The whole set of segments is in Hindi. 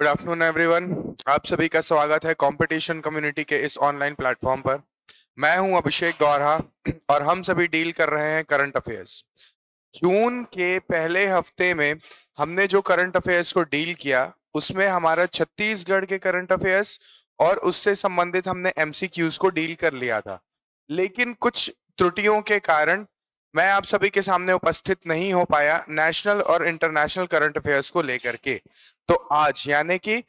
गुड आफ्टरनून एवरीवन आप सभी का स्वागत है कंपटीशन कम्युनिटी के इस ऑनलाइन प्लेटफॉर्म पर मैं हूं अभिषेक गौरा और हम सभी डील कर रहे हैं करंट अफेयर्स जून के पहले हफ्ते में हमने जो करंट अफेयर्स को डील किया उसमें हमारा छत्तीसगढ़ के करंट अफेयर्स और उससे संबंधित हमने एमसीक्यूज को डील कर लिया था लेकिन कुछ त्रुटियों के कारण मैं आप सभी के सामने उपस्थित नहीं हो पाया नेशनल और इंटरनेशनल करंट अफेयर्स को लेकर के तो आज यानी कि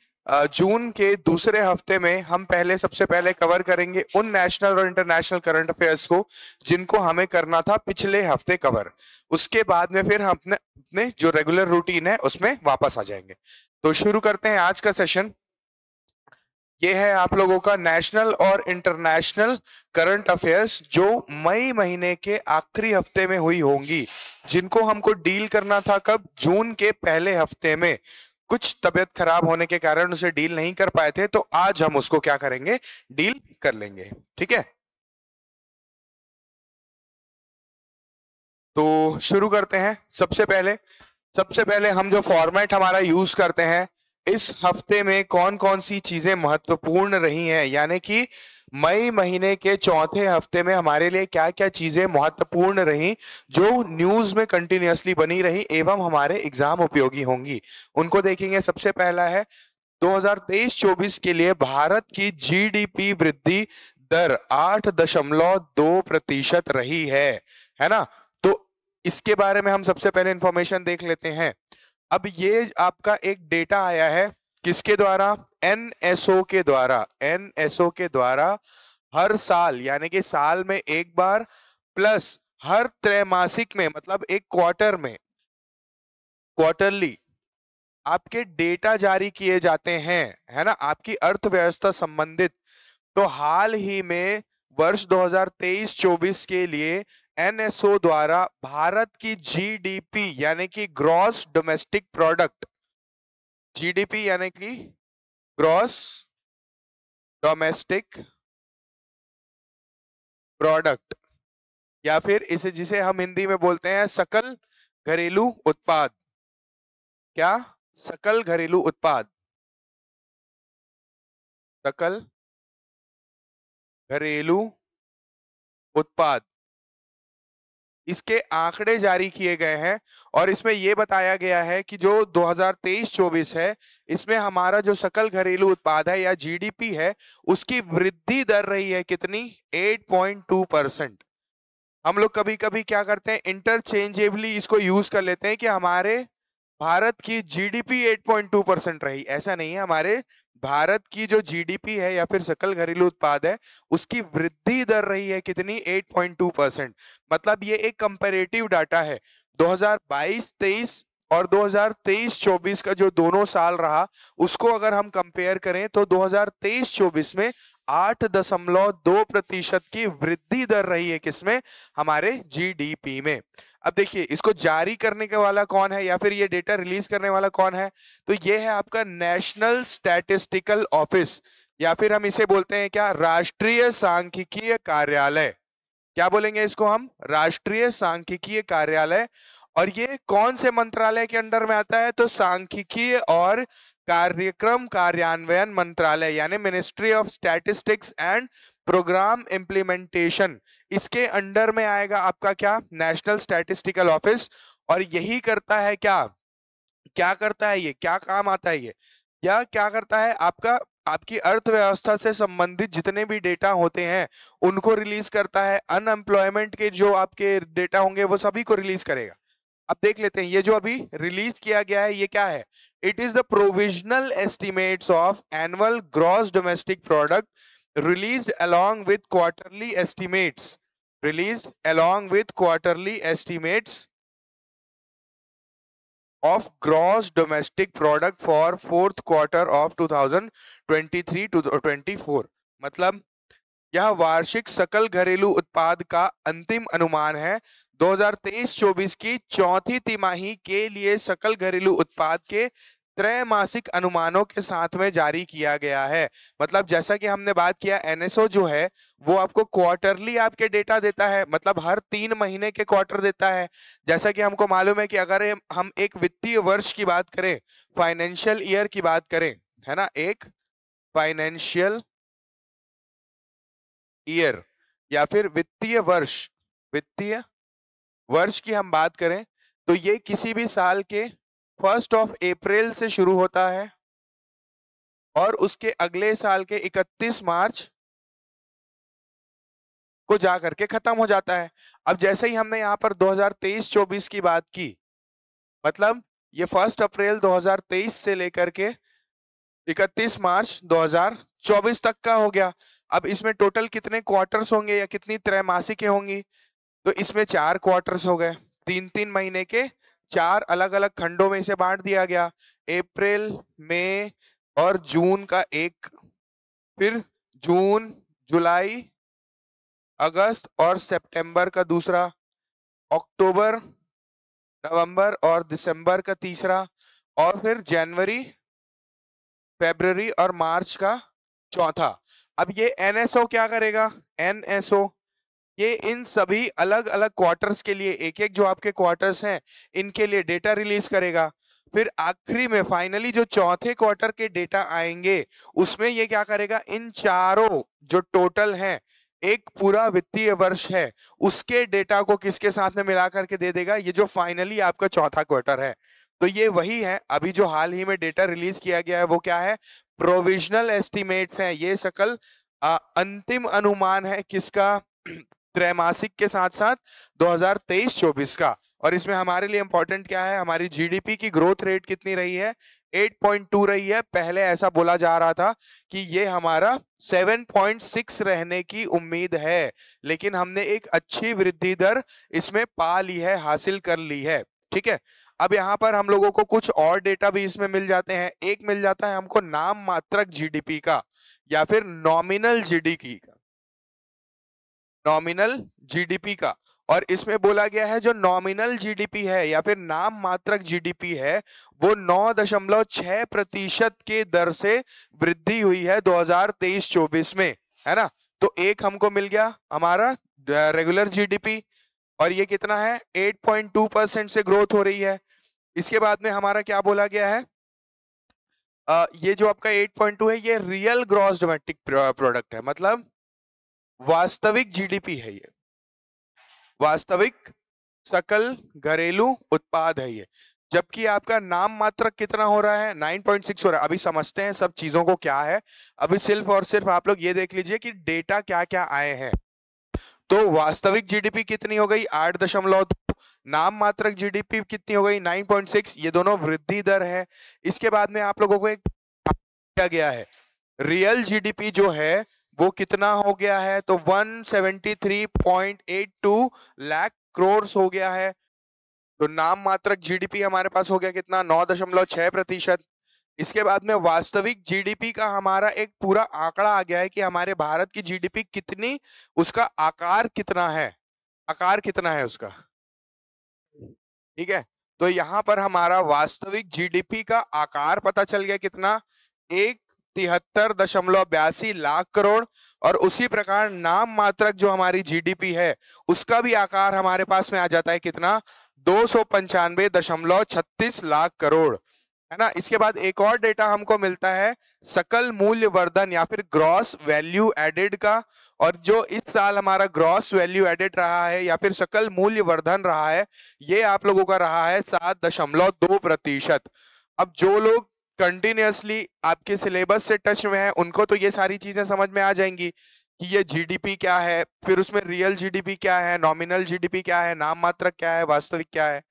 जून के दूसरे हफ्ते में हम पहले सबसे पहले कवर करेंगे उन नेशनल और इंटरनेशनल करंट अफेयर्स को जिनको हमें करना था पिछले हफ्ते कवर उसके बाद में फिर हम अपने अपने जो रेगुलर रूटीन है उसमें वापस आ जाएंगे तो शुरू करते हैं आज का सेशन ये है आप लोगों का नेशनल और इंटरनेशनल करंट अफेयर्स जो मई महीने के आखिरी हफ्ते में हुई होंगी जिनको हमको डील करना था कब जून के पहले हफ्ते में कुछ तबियत खराब होने के कारण उसे डील नहीं कर पाए थे तो आज हम उसको क्या करेंगे डील कर लेंगे ठीक है तो शुरू करते हैं सबसे पहले सबसे पहले हम जो फॉर्मेट हमारा यूज करते हैं इस हफ्ते में कौन कौन सी चीजें महत्वपूर्ण रही हैं यानी कि मई महीने के चौथे हफ्ते में हमारे लिए क्या क्या चीजें महत्वपूर्ण रही जो न्यूज में कंटिन्यूसली बनी रही एवं हमारे एग्जाम उपयोगी होंगी उनको देखेंगे सबसे पहला है 2023-24 के लिए भारत की जीडीपी वृद्धि दर आठ दशमलव दो प्रतिशत रही है है ना तो इसके बारे में हम सबसे पहले इंफॉर्मेशन देख लेते हैं अब ये आपका एक डेटा आया है किसके द्वारा एनएसओ के द्वारा एनएसओ के द्वारा हर साल यानी कि साल में एक बार प्लस हर त्रैमासिक में मतलब एक क्वार्टर में क्वार्टरली आपके डेटा जारी किए जाते हैं है ना आपकी अर्थव्यवस्था संबंधित तो हाल ही में वर्ष 2023-24 के लिए एनएसओ द्वारा भारत की जीडीपी यानी कि ग्रॉस डोमेस्टिक प्रोडक्ट जीडीपी यानी कि ग्रॉस डोमेस्टिक प्रोडक्ट या फिर इसे जिसे हम हिंदी में बोलते हैं सकल घरेलू उत्पाद क्या सकल घरेलू उत्पाद सकल घरेलू उत्पाद इसके आंकड़े जारी किए गए हैं और इसमें यह बताया गया है कि जो 2023-24 है इसमें हमारा जो सकल घरेलू उत्पाद है या जीडीपी है उसकी वृद्धि दर रही है कितनी 8.2 परसेंट हम लोग कभी कभी क्या करते हैं इंटरचेंजेबली इसको यूज कर लेते हैं कि हमारे भारत की जीडीपी 8.2 परसेंट रही ऐसा नहीं है हमारे भारत की जो जीडीपी है या फिर सकल घरेलू उत्पाद है उसकी वृद्धि दर रही है कितनी 8.2 परसेंट मतलब ये एक कंपेरेटिव डाटा है 2022-23 और 2023-24 का जो दोनों साल रहा उसको अगर हम कंपेयर करें तो 2023-24 में आठ दशमलव दो प्रतिशत की वृद्धि दर रही है किसमें हमारे जीडीपी में अब देखिए इसको जारी करने के वाला कौन है या फिर ये डेटा रिलीज करने वाला कौन है तो ये है आपका नेशनल स्टैटिस्टिकल ऑफिस या फिर हम इसे बोलते हैं क्या राष्ट्रीय सांख्यिकीय कार्यालय क्या बोलेंगे इसको हम राष्ट्रीय सांख्यिकीय कार्यालय और ये कौन से मंत्रालय के अंडर में आता है तो सांख्यिकी और कार्यक्रम कार्यान्वयन मंत्रालय यानी ministry of statistics and programme implementation इसके अंडर में आएगा आपका क्या नेशनल स्टैटिस्टिकल ऑफिस और यही करता है क्या क्या करता है ये क्या काम आता है ये या क्या करता है आपका आपकी अर्थव्यवस्था से संबंधित जितने भी डेटा होते हैं उनको रिलीज करता है अनएम्प्लॉयमेंट के जो आपके डेटा होंगे वो सभी को रिलीज करेगा अब देख लेते हैं ये जो अभी रिलीज किया गया है ये क्या है it is the provisional estimates of annual gross domestic product release along with quarterly estimates release along with quarterly estimates of gross domestic product for fourth quarter of 2023 to 24 मतलब यह वार्षिक सकल घरेलू उत्पाद का अंतिम अनुमान है 2023-24 की चौथी तिमाही के लिए सकल घरेलू उत्पाद के त्रैमासिक अनुमानों के साथ में जारी किया गया है मतलब जैसा कि हमने बात किया एनएसओ जो है वो आपको क्वार्टरली आपके डेटा देता है मतलब हर तीन महीने के क्वार्टर देता है जैसा कि हमको मालूम है कि अगर हम एक वित्तीय वर्ष की बात करें फाइनेंशियल ईयर की बात करें है ना एक फाइनेंशियल ईयर या फिर वित्तीय वर्ष वित्तीय वर्ष की हम बात करें तो ये किसी भी साल के फर्स्ट ऑफ अप्रैल से शुरू होता है और उसके अगले साल के 31 मार्च को जा करके खत्म हो जाता है अब जैसे ही हमने यहाँ पर 2023-24 की बात की मतलब ये फर्स्ट अप्रैल 2023 से लेकर के 31 मार्च 2024 तक का हो गया अब इसमें टोटल कितने क्वार्टर्स होंगे या कितनी त्रैमासिकें होंगी तो इसमें चार क्वार्टर्स हो गए तीन तीन महीने के चार अलग अलग खंडों में इसे बांट दिया गया अप्रैल मई और जून का एक फिर जून जुलाई अगस्त और सितंबर का दूसरा अक्टूबर नवंबर और दिसंबर का तीसरा और फिर जनवरी फरवरी और मार्च का चौथा अब ये एनएसओ क्या करेगा एनएसओ ये इन सभी अलग अलग क्वार्टर्स के लिए एक एक जो आपके क्वार्टर्स हैं इनके लिए डेटा रिलीज करेगा फिर आखिरी में फाइनली जो चौथे क्वार्टर के डेटा आएंगे उसमें ये क्या करेगा इन चारों जो टोटल हैं एक पूरा वित्तीय वर्ष है उसके डेटा को किसके साथ में मिला करके दे देगा ये जो फाइनली आपका चौथा क्वार्टर है तो ये वही है अभी जो हाल ही में डेटा रिलीज किया गया है वो क्या है प्रोविजनल एस्टिमेट्स हैं ये सकल आ, अंतिम अनुमान है किसका त्रैमासिक के साथ साथ 2023-24 का और इसमें हमारे लिए इंपॉर्टेंट क्या है हमारी जीडीपी की ग्रोथ रेट कितनी रही है 8.2 रही है पहले ऐसा बोला जा रहा था कि ये हमारा 7.6 रहने की उम्मीद है लेकिन हमने एक अच्छी वृद्धि दर इसमें पा ली है हासिल कर ली है ठीक है अब यहाँ पर हम लोगों को कुछ और डेटा भी इसमें मिल जाते हैं एक मिल जाता है हमको नाम मात्रक जीडीपी का या फिर नॉमिनल जीडीपी का नॉमिनल जीडीपी का और इसमें बोला गया है जो नॉमिनल जीडीपी है या फिर नाम मात्रक जीडीपी है वो 9.6 प्रतिशत के दर से वृद्धि हुई है 2023-24 में है ना तो एक हमको मिल गया हमारा रेगुलर जीडीपी और ये कितना है 8.2 परसेंट से ग्रोथ हो रही है इसके बाद में हमारा क्या बोला गया है आ, ये जो आपका 8.2 है ये रियल ग्रॉस डोमेस्टिक प्रोडक्ट है मतलब वास्तविक जीडीपी है ये वास्तविक सकल घरेलू उत्पाद है ये जबकि आपका नाम मात्र कितना हो रहा है 9.6 हो रहा है अभी समझते हैं सब चीजों को क्या है अभी सिर्फ और सिर्फ आप लोग ये देख लीजिए कि डेटा क्या क्या आए हैं तो वास्तविक जीडीपी कितनी हो गई आठ दशमलव नाम मात्रक जीडीपी कितनी हो गई 9.6 ये दोनों वृद्धि दर है इसके बाद में आप लोगों को एक गया है रियल जीडीपी जो है वो कितना हो गया है तो 173.82 लाख करोड़ हो गया है तो नाम मात्र जीडीपी हमारे पास हो गया कितना नौ दशमलव छह प्रतिशत इसके बाद में वास्तविक जीडीपी का हमारा एक पूरा आंकड़ा आ गया है कि हमारे भारत की जीडीपी कितनी उसका आकार कितना है आकार कितना है उसका ठीक है तो यहां पर हमारा वास्तविक जीडीपी का आकार पता चल गया कितना एक तिहत्तर दशमलव बयासी लाख करोड़ और उसी प्रकार नाम मात्रक जो हमारी जीडीपी है उसका भी आकार हमारे पास में आ जाता है कितना दो सौ पंचानवे दशमलव छत्तीस लाख करोड़ है ना इसके बाद एक और डेटा हमको मिलता है सकल मूल्य वर्धन या फिर ग्रॉस वैल्यू एडेड का और जो इस साल हमारा ग्रॉस वैल्यू एडेड रहा है या फिर सकल मूल्य वर्धन रहा है ये आप लोगों का रहा है सात दशमलव दो प्रतिशत अब जो लोग कंटिन्यूसली आपके सिलेबस से टच में है उनको तो ये सारी चीज़ें समझ में आ जाएंगी कि ये जीडीपी क्या है फिर उसमें रियल जीडीपी क्या है नॉमिनल जीडीपी क्या है नाम मात्र क्या है वास्तविक क्या है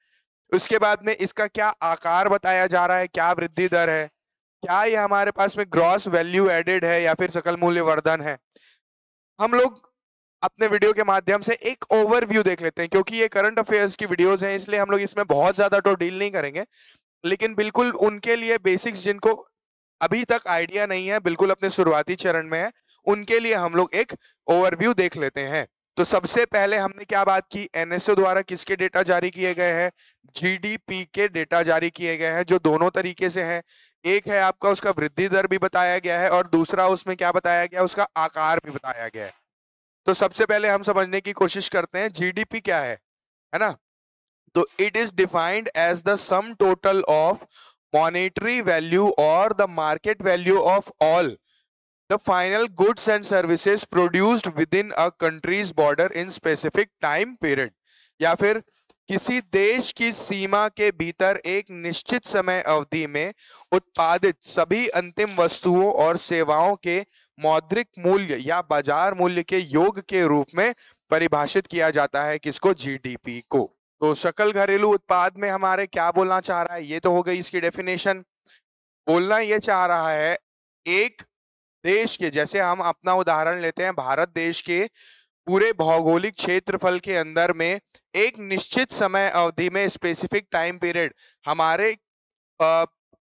उसके बाद में इसका क्या आकार बताया जा रहा है क्या वृद्धि दर है क्या ये हमारे पास में ग्रॉस वैल्यू एडेड है या फिर सकल मूल्य वर्धन है हम लोग अपने वीडियो के माध्यम से एक ओवरव्यू देख लेते हैं क्योंकि ये करंट अफेयर्स की वीडियोस हैं इसलिए हम लोग इसमें बहुत ज्यादा तो डील नहीं करेंगे लेकिन बिल्कुल उनके लिए बेसिक्स जिनको अभी तक आइडिया नहीं है बिल्कुल अपने शुरुआती चरण में है उनके लिए हम लोग एक ओवरव्यू देख लेते हैं तो सबसे पहले हमने क्या बात की एनएसओ द्वारा किसके डेटा जारी किए गए हैं जीडीपी के डेटा जारी किए गए हैं जो दोनों तरीके से हैं एक है आपका उसका वृद्धि दर भी बताया गया है और दूसरा उसमें क्या बताया गया उसका आकार भी बताया गया है तो सबसे पहले हम समझने की कोशिश करते हैं जीडीपी क्या है है ना तो it is defined as the sum total of monetary value और the market value of all the final goods and services produced within a country's border in specific time period या फिर किसी देश की सीमा के भीतर एक निश्चित समय अवधि में उत्पादित सभी अंतिम वस्तुओं और सेवाओं के मौद्रिक मूल्य या बाजार मूल्य के योग के रूप में परिभाषित किया जाता है किसको जीडीपी को तो सकल घरेलू उत्पाद में हमारे क्या बोलना चाह रहा है ये तो हो गई इसकी डेफिनेशन बोलना ये चाह रहा है एक देश के जैसे हम अपना उदाहरण लेते हैं भारत देश के पूरे भौगोलिक क्षेत्रफल के अंदर में एक निश्चित समय अवधि में स्पेसिफिक टाइम पीरियड हमारे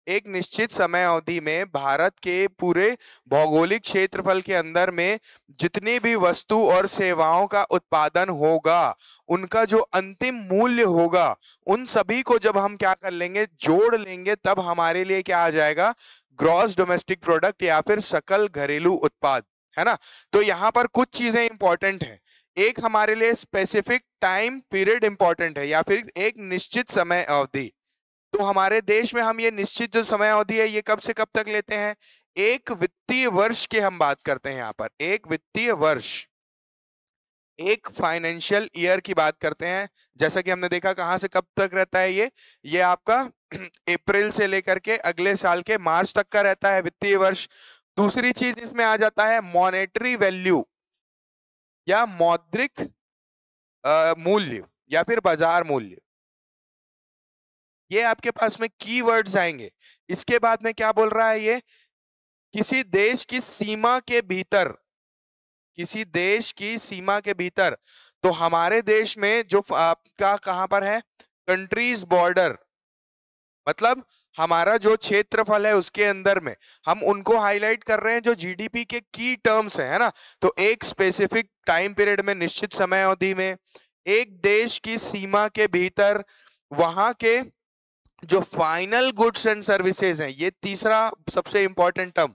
एक निश्चित समय अवधि में भारत के पूरे भौगोलिक क्षेत्रफल के अंदर में जितनी भी वस्तु और सेवाओं का उत्पादन होगा उनका जो अंतिम मूल्य होगा उन सभी को जब हम क्या कर लेंगे जोड़ लेंगे तब हमारे लिए क्या आ जाएगा ग्रॉस डोमेस्टिक प्रोडक्ट या फिर सकल घरेलू उत्पाद है ना तो यहाँ पर कुछ चीजें इंपॉर्टेंट है एक हमारे लिए स्पेसिफिक टाइम पीरियड इंपॉर्टेंट है या फिर एक निश्चित समय अवधि तो हमारे देश में हम ये निश्चित जो समय अवधि है ये कब से कब तक लेते हैं एक वित्तीय वर्ष की हम बात करते हैं यहाँ पर एक वित्तीय वर्ष एक फाइनेंशियल ईयर की बात करते हैं जैसा कि हमने देखा कहाँ से कब तक रहता है ये ये आपका अप्रैल से लेकर के अगले साल के मार्च तक का रहता है वित्तीय वर्ष दूसरी चीज इसमें आ जाता है मॉनेटरी वैल्यू या मौद्रिक मूल्य या फिर बाजार मूल्य ये आपके पास में कीवर्ड्स आएंगे इसके बाद में क्या बोल रहा है ये किसी देश की सीमा के भीतर किसी देश की सीमा के भीतर तो हमारे देश में जो आपका कहां पर है कंट्रीज बॉर्डर मतलब हमारा जो क्षेत्रफल है उसके अंदर में हम उनको हाईलाइट कर रहे हैं जो जीडीपी के की टर्म्स है ना तो एक स्पेसिफिक टाइम पीरियड में निश्चित समय अवधि में एक देश की सीमा के भीतर वहां के जो फाइनल गुड्स एंड सर्विसेज हैं ये तीसरा सबसे important term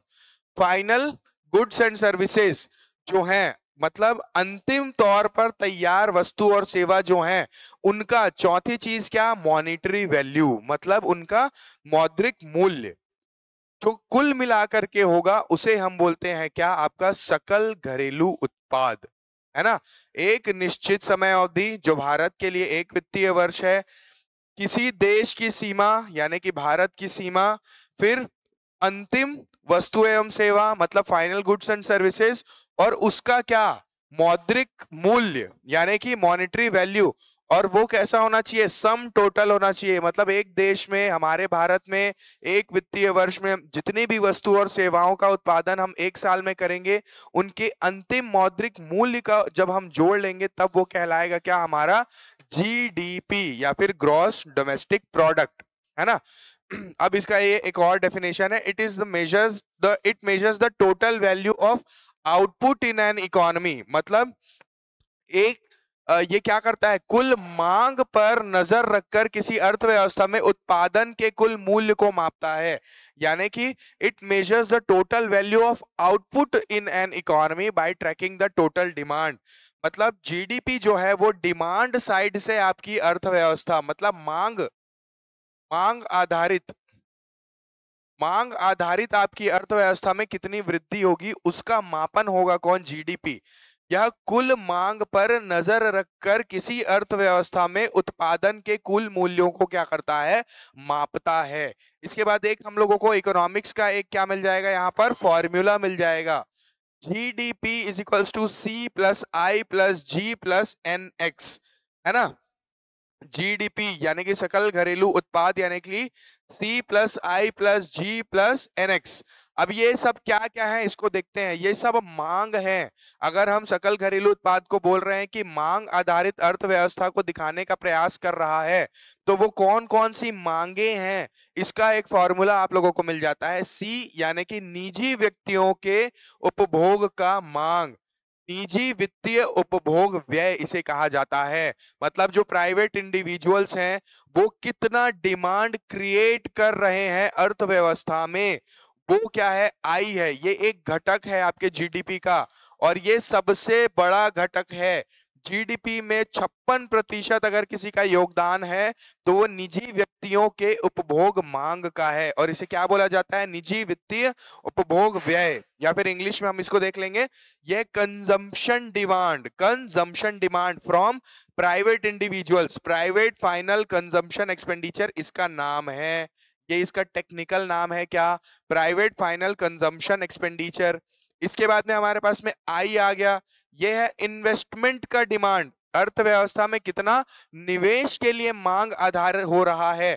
final goods and services जो हैं मतलब अंतिम तौर पर तैयार वस्तु और सेवा जो है उनका चौथी चीज क्या मॉनिटरी वैल्यू मतलब उनका मौद्रिक मूल्य जो कुल मिलाकर के होगा उसे हम बोलते हैं क्या आपका सकल घरेलू उत्पाद है ना एक निश्चित समय अवधि जो भारत के लिए एक वित्तीय वर्ष है किसी देश की सीमा यानी कि भारत की सीमा फिर अंतिम वस्तु एवं सेवा मतलब फाइनल गुड्स एंड सर्विसेज और उसका क्या मौद्रिक मूल्य यानी कि मॉनेटरी वैल्यू और वो कैसा होना चाहिए सम टोटल होना चाहिए मतलब एक देश में हमारे भारत में एक वित्तीय वर्ष में जितनी भी वस्तु और सेवाओं का उत्पादन हम एक साल में करेंगे उनके अंतिम मौद्रिक मूल्य का जब हम जोड़ लेंगे तब वो कहलाएगा क्या हमारा जीडीपी या फिर ग्रॉस डोमेस्टिक प्रोडक्ट है ना अब इसका ये एक और डेफिनेशन है it is the measures the it measures the total value of output in an economy मतलब एक ये क्या करता है कुल मांग पर नजर रखकर किसी अर्थव्यवस्था में उत्पादन के कुल मूल्य को मापता है यानी कि it measures the total value of output in an economy by tracking the total demand मतलब जीडीपी जो है वो डिमांड साइड से आपकी अर्थव्यवस्था मतलब मांग मांग आधारित मांग आधारित आपकी अर्थव्यवस्था में कितनी वृद्धि होगी उसका मापन होगा कौन जीडीपी यह कुल मांग पर नजर रखकर किसी अर्थव्यवस्था में उत्पादन के कुल मूल्यों को क्या करता है मापता है इसके बाद एक हम लोगों को इकोनॉमिक्स का एक क्या मिल जाएगा यहाँ पर फॉर्मूला मिल जाएगा G D P is equals to C plus I plus G plus N X है ना जीडीपी यानी कि सकल घरेलू उत्पाद यानी कि C plus I plus G plus N X अब ये सब क्या क्या है इसको देखते हैं ये सब मांग है अगर हम सकल घरेलू उत्पाद को बोल रहे हैं कि मांग आधारित अर्थव्यवस्था को दिखाने का प्रयास कर रहा है तो वो कौन कौन सी मांगे हैं इसका एक फॉर्मूला आप लोगों को मिल जाता है सी यानी कि निजी व्यक्तियों के उपभोग का मांग निजी वित्तीय उपभोग व्यय इसे कहा जाता है मतलब जो प्राइवेट इंडिविजुअल्स हैं वो कितना डिमांड क्रिएट कर रहे हैं अर्थव्यवस्था में वो क्या है आई है ये एक घटक है आपके जीडीपी का और ये सबसे बड़ा घटक है जीडीपी में छप्पन प्रतिशत अगर किसी का योगदान है तो वो निजी व्यक्तियों के उपभोग मांग का है और इसे क्या बोला जाता है निजी वित्तीय उपभोग व्यय या फिर इंग्लिश में हम इसको देख लेंगे ये consumption demand consumption demand from private individuals private final consumption expenditure इसका नाम है ये इसका टेक्निकल नाम है क्या प्राइवेट फाइनल कंजम्पशन एक्सपेंडिचर इसके बाद में हमारे पास में आई आ गया ये है इन्वेस्टमेंट का डिमांड अर्थव्यवस्था में कितना निवेश के लिए मांग आधार हो रहा है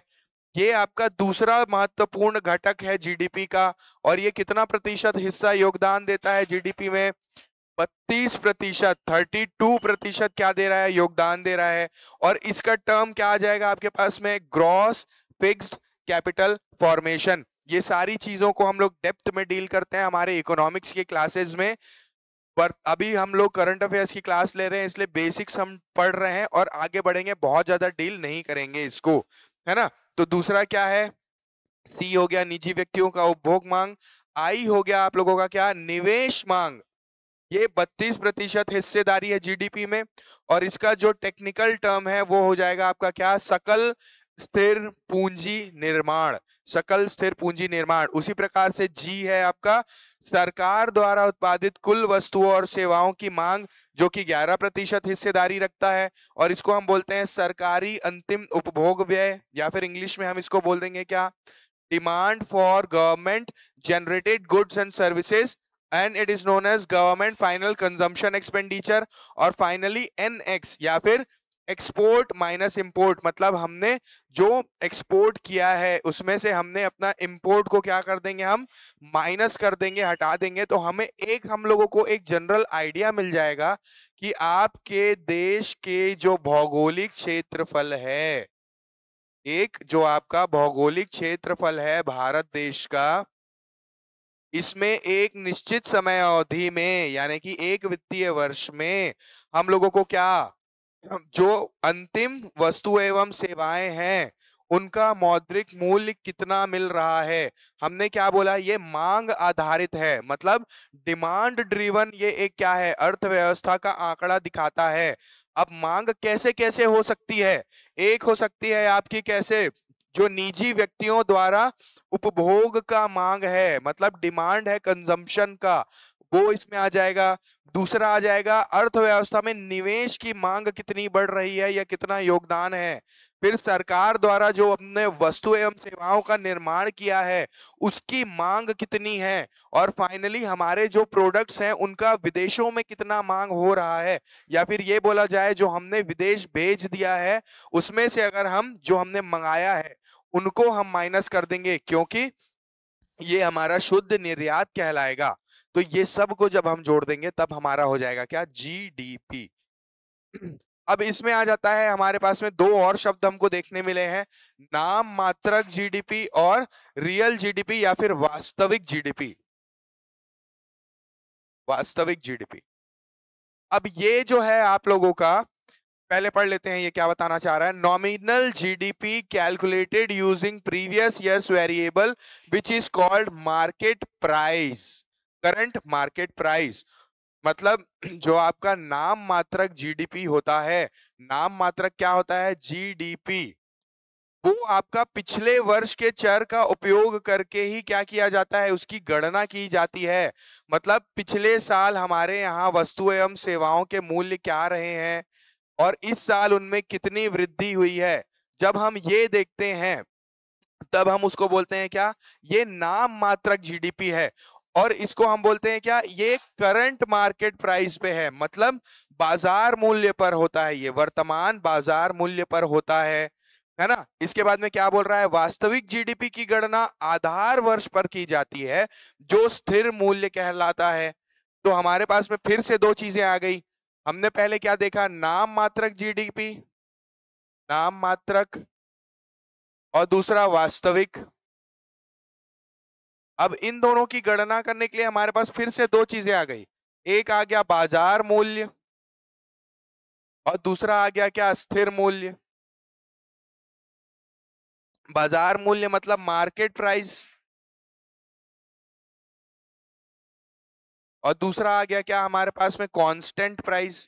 ये आपका दूसरा महत्वपूर्ण घटक है जीडीपी का और ये कितना प्रतिशत हिस्सा योगदान देता है जीडीपी में 32 प्रतिशत थर्टी प्रतिशत क्या दे रहा है योगदान दे रहा है और इसका टर्म क्या आ जाएगा आपके पास में ग्रॉस फिक्स्ड कैपिटल फॉर्मेशन ये सारी चीजों को हम लोग डेप्थ में डील करते हैं हमारे इकोनॉमिक्स के क्लासेस में पर अभी हम लोग करंट अफेयर्स की क्लास ले रहे हैं इसलिए बेसिक्स हम पढ़ रहे हैं और आगे बढ़ेंगे बहुत ज्यादा डील नहीं करेंगे इसको है ना तो दूसरा क्या है सी हो गया निजी व्यक्तियों का उपभोग मांग आई हो गया आप लोगों का क्या निवेश मांग ये 32 प्रतिशत हिस्सेदारी है जीडीपी में और इसका जो टेक्निकल टर्म है वो हो जाएगा आपका क्या सकल स्थिर पूंजी निर्माण सकल स्थिर पूंजी निर्माण उसी प्रकार से जी है आपका सरकार द्वारा उत्पादित कुल वस्तुओं और सेवाओं की मांग जो कि 11 प्रतिशत हिस्सेदारी रखता है और इसको हम बोलते हैं सरकारी अंतिम उपभोग व्यय या फिर इंग्लिश में हम इसको बोल देंगे क्या demand for government generated goods and services and it is known as government final consumption expenditure और फाइनली एन या फिर एक्सपोर्ट माइनस इम्पोर्ट मतलब हमने जो एक्सपोर्ट किया है उसमें से हमने अपना इम्पोर्ट को क्या कर देंगे हम माइनस कर देंगे हटा देंगे तो हमें एक हम लोगों को एक जनरल आइडिया मिल जाएगा कि आपके देश के जो भौगोलिक क्षेत्रफल है एक जो आपका भौगोलिक क्षेत्रफल है भारत देश का इसमें एक निश्चित समय अवधि में यानी कि एक वित्तीय वर्ष में हम लोगों को क्या जो अंतिम वस्तु एवं सेवाएं हैं उनका मौद्रिक मूल्य कितना मिल रहा है हमने क्या बोला ये मांग आधारित है मतलब डिमांड ड्रीवन ये एक क्या है अर्थव्यवस्था का आंकड़ा दिखाता है अब मांग कैसे कैसे हो सकती है एक हो सकती है आपकी कैसे जो निजी व्यक्तियों द्वारा उपभोग का मांग है मतलब डिमांड है कंजम्पशन का वो इसमें आ जाएगा दूसरा आ जाएगा अर्थव्यवस्था में निवेश की मांग कितनी बढ़ रही है या कितना योगदान है फिर सरकार द्वारा जो अपने वस्तु एवं सेवाओं का निर्माण किया है उसकी मांग कितनी है और फाइनली हमारे जो प्रोडक्ट्स हैं उनका विदेशों में कितना मांग हो रहा है या फिर ये बोला जाए जो हमने विदेश भेज दिया है उसमें से अगर हम जो हमने मंगाया है उनको हम माइनस कर देंगे क्योंकि ये हमारा शुद्ध निर्यात कहलाएगा तो ये सब को जब हम जोड़ देंगे तब हमारा हो जाएगा क्या जी अब इसमें आ जाता है हमारे पास में दो और शब्द हमको देखने मिले हैं नाम मात्रक जीडीपी और रियल जीडीपी या फिर वास्तविक जीडीपी वास्तविक जीडीपी अब ये जो है आप लोगों का पहले पढ़ लेते हैं ये क्या बताना चाह रहा है nominal GDP calculated using previous years variable which is called market price current market price मतलब जो आपका नाम मात्रक जीडीपी होता है नाम मात्रक क्या होता है जीडीपी वो आपका पिछले वर्ष के चर का उपयोग करके ही क्या किया जाता है उसकी गणना की जाती है मतलब पिछले साल हमारे यहाँ वस्तु एवं सेवाओं के मूल्य क्या रहे हैं और इस साल उनमें कितनी वृद्धि हुई है जब हम ये देखते हैं तब हम उसको बोलते हैं क्या ये नाम मात्रक जीडीपी है और इसको हम बोलते हैं क्या ये करंट मार्केट प्राइस पे है मतलब बाजार मूल्य पर होता है ये वर्तमान बाजार मूल्य पर होता है है ना इसके बाद में क्या बोल रहा है वास्तविक जीडीपी की गणना आधार वर्ष पर की जाती है जो स्थिर मूल्य कहलाता है तो हमारे पास में फिर से दो चीजें आ गई हमने पहले क्या देखा नाम मात्रक जीडीपी नाम मात्रक और दूसरा वास्तविक अब इन दोनों की गणना करने के लिए हमारे पास फिर से दो चीजें आ गई एक आ गया बाजार मूल्य और दूसरा आ गया क्या स्थिर मूल्य बाजार मूल्य मतलब मार्केट प्राइस और दूसरा आ गया क्या हमारे पास में कांस्टेंट प्राइस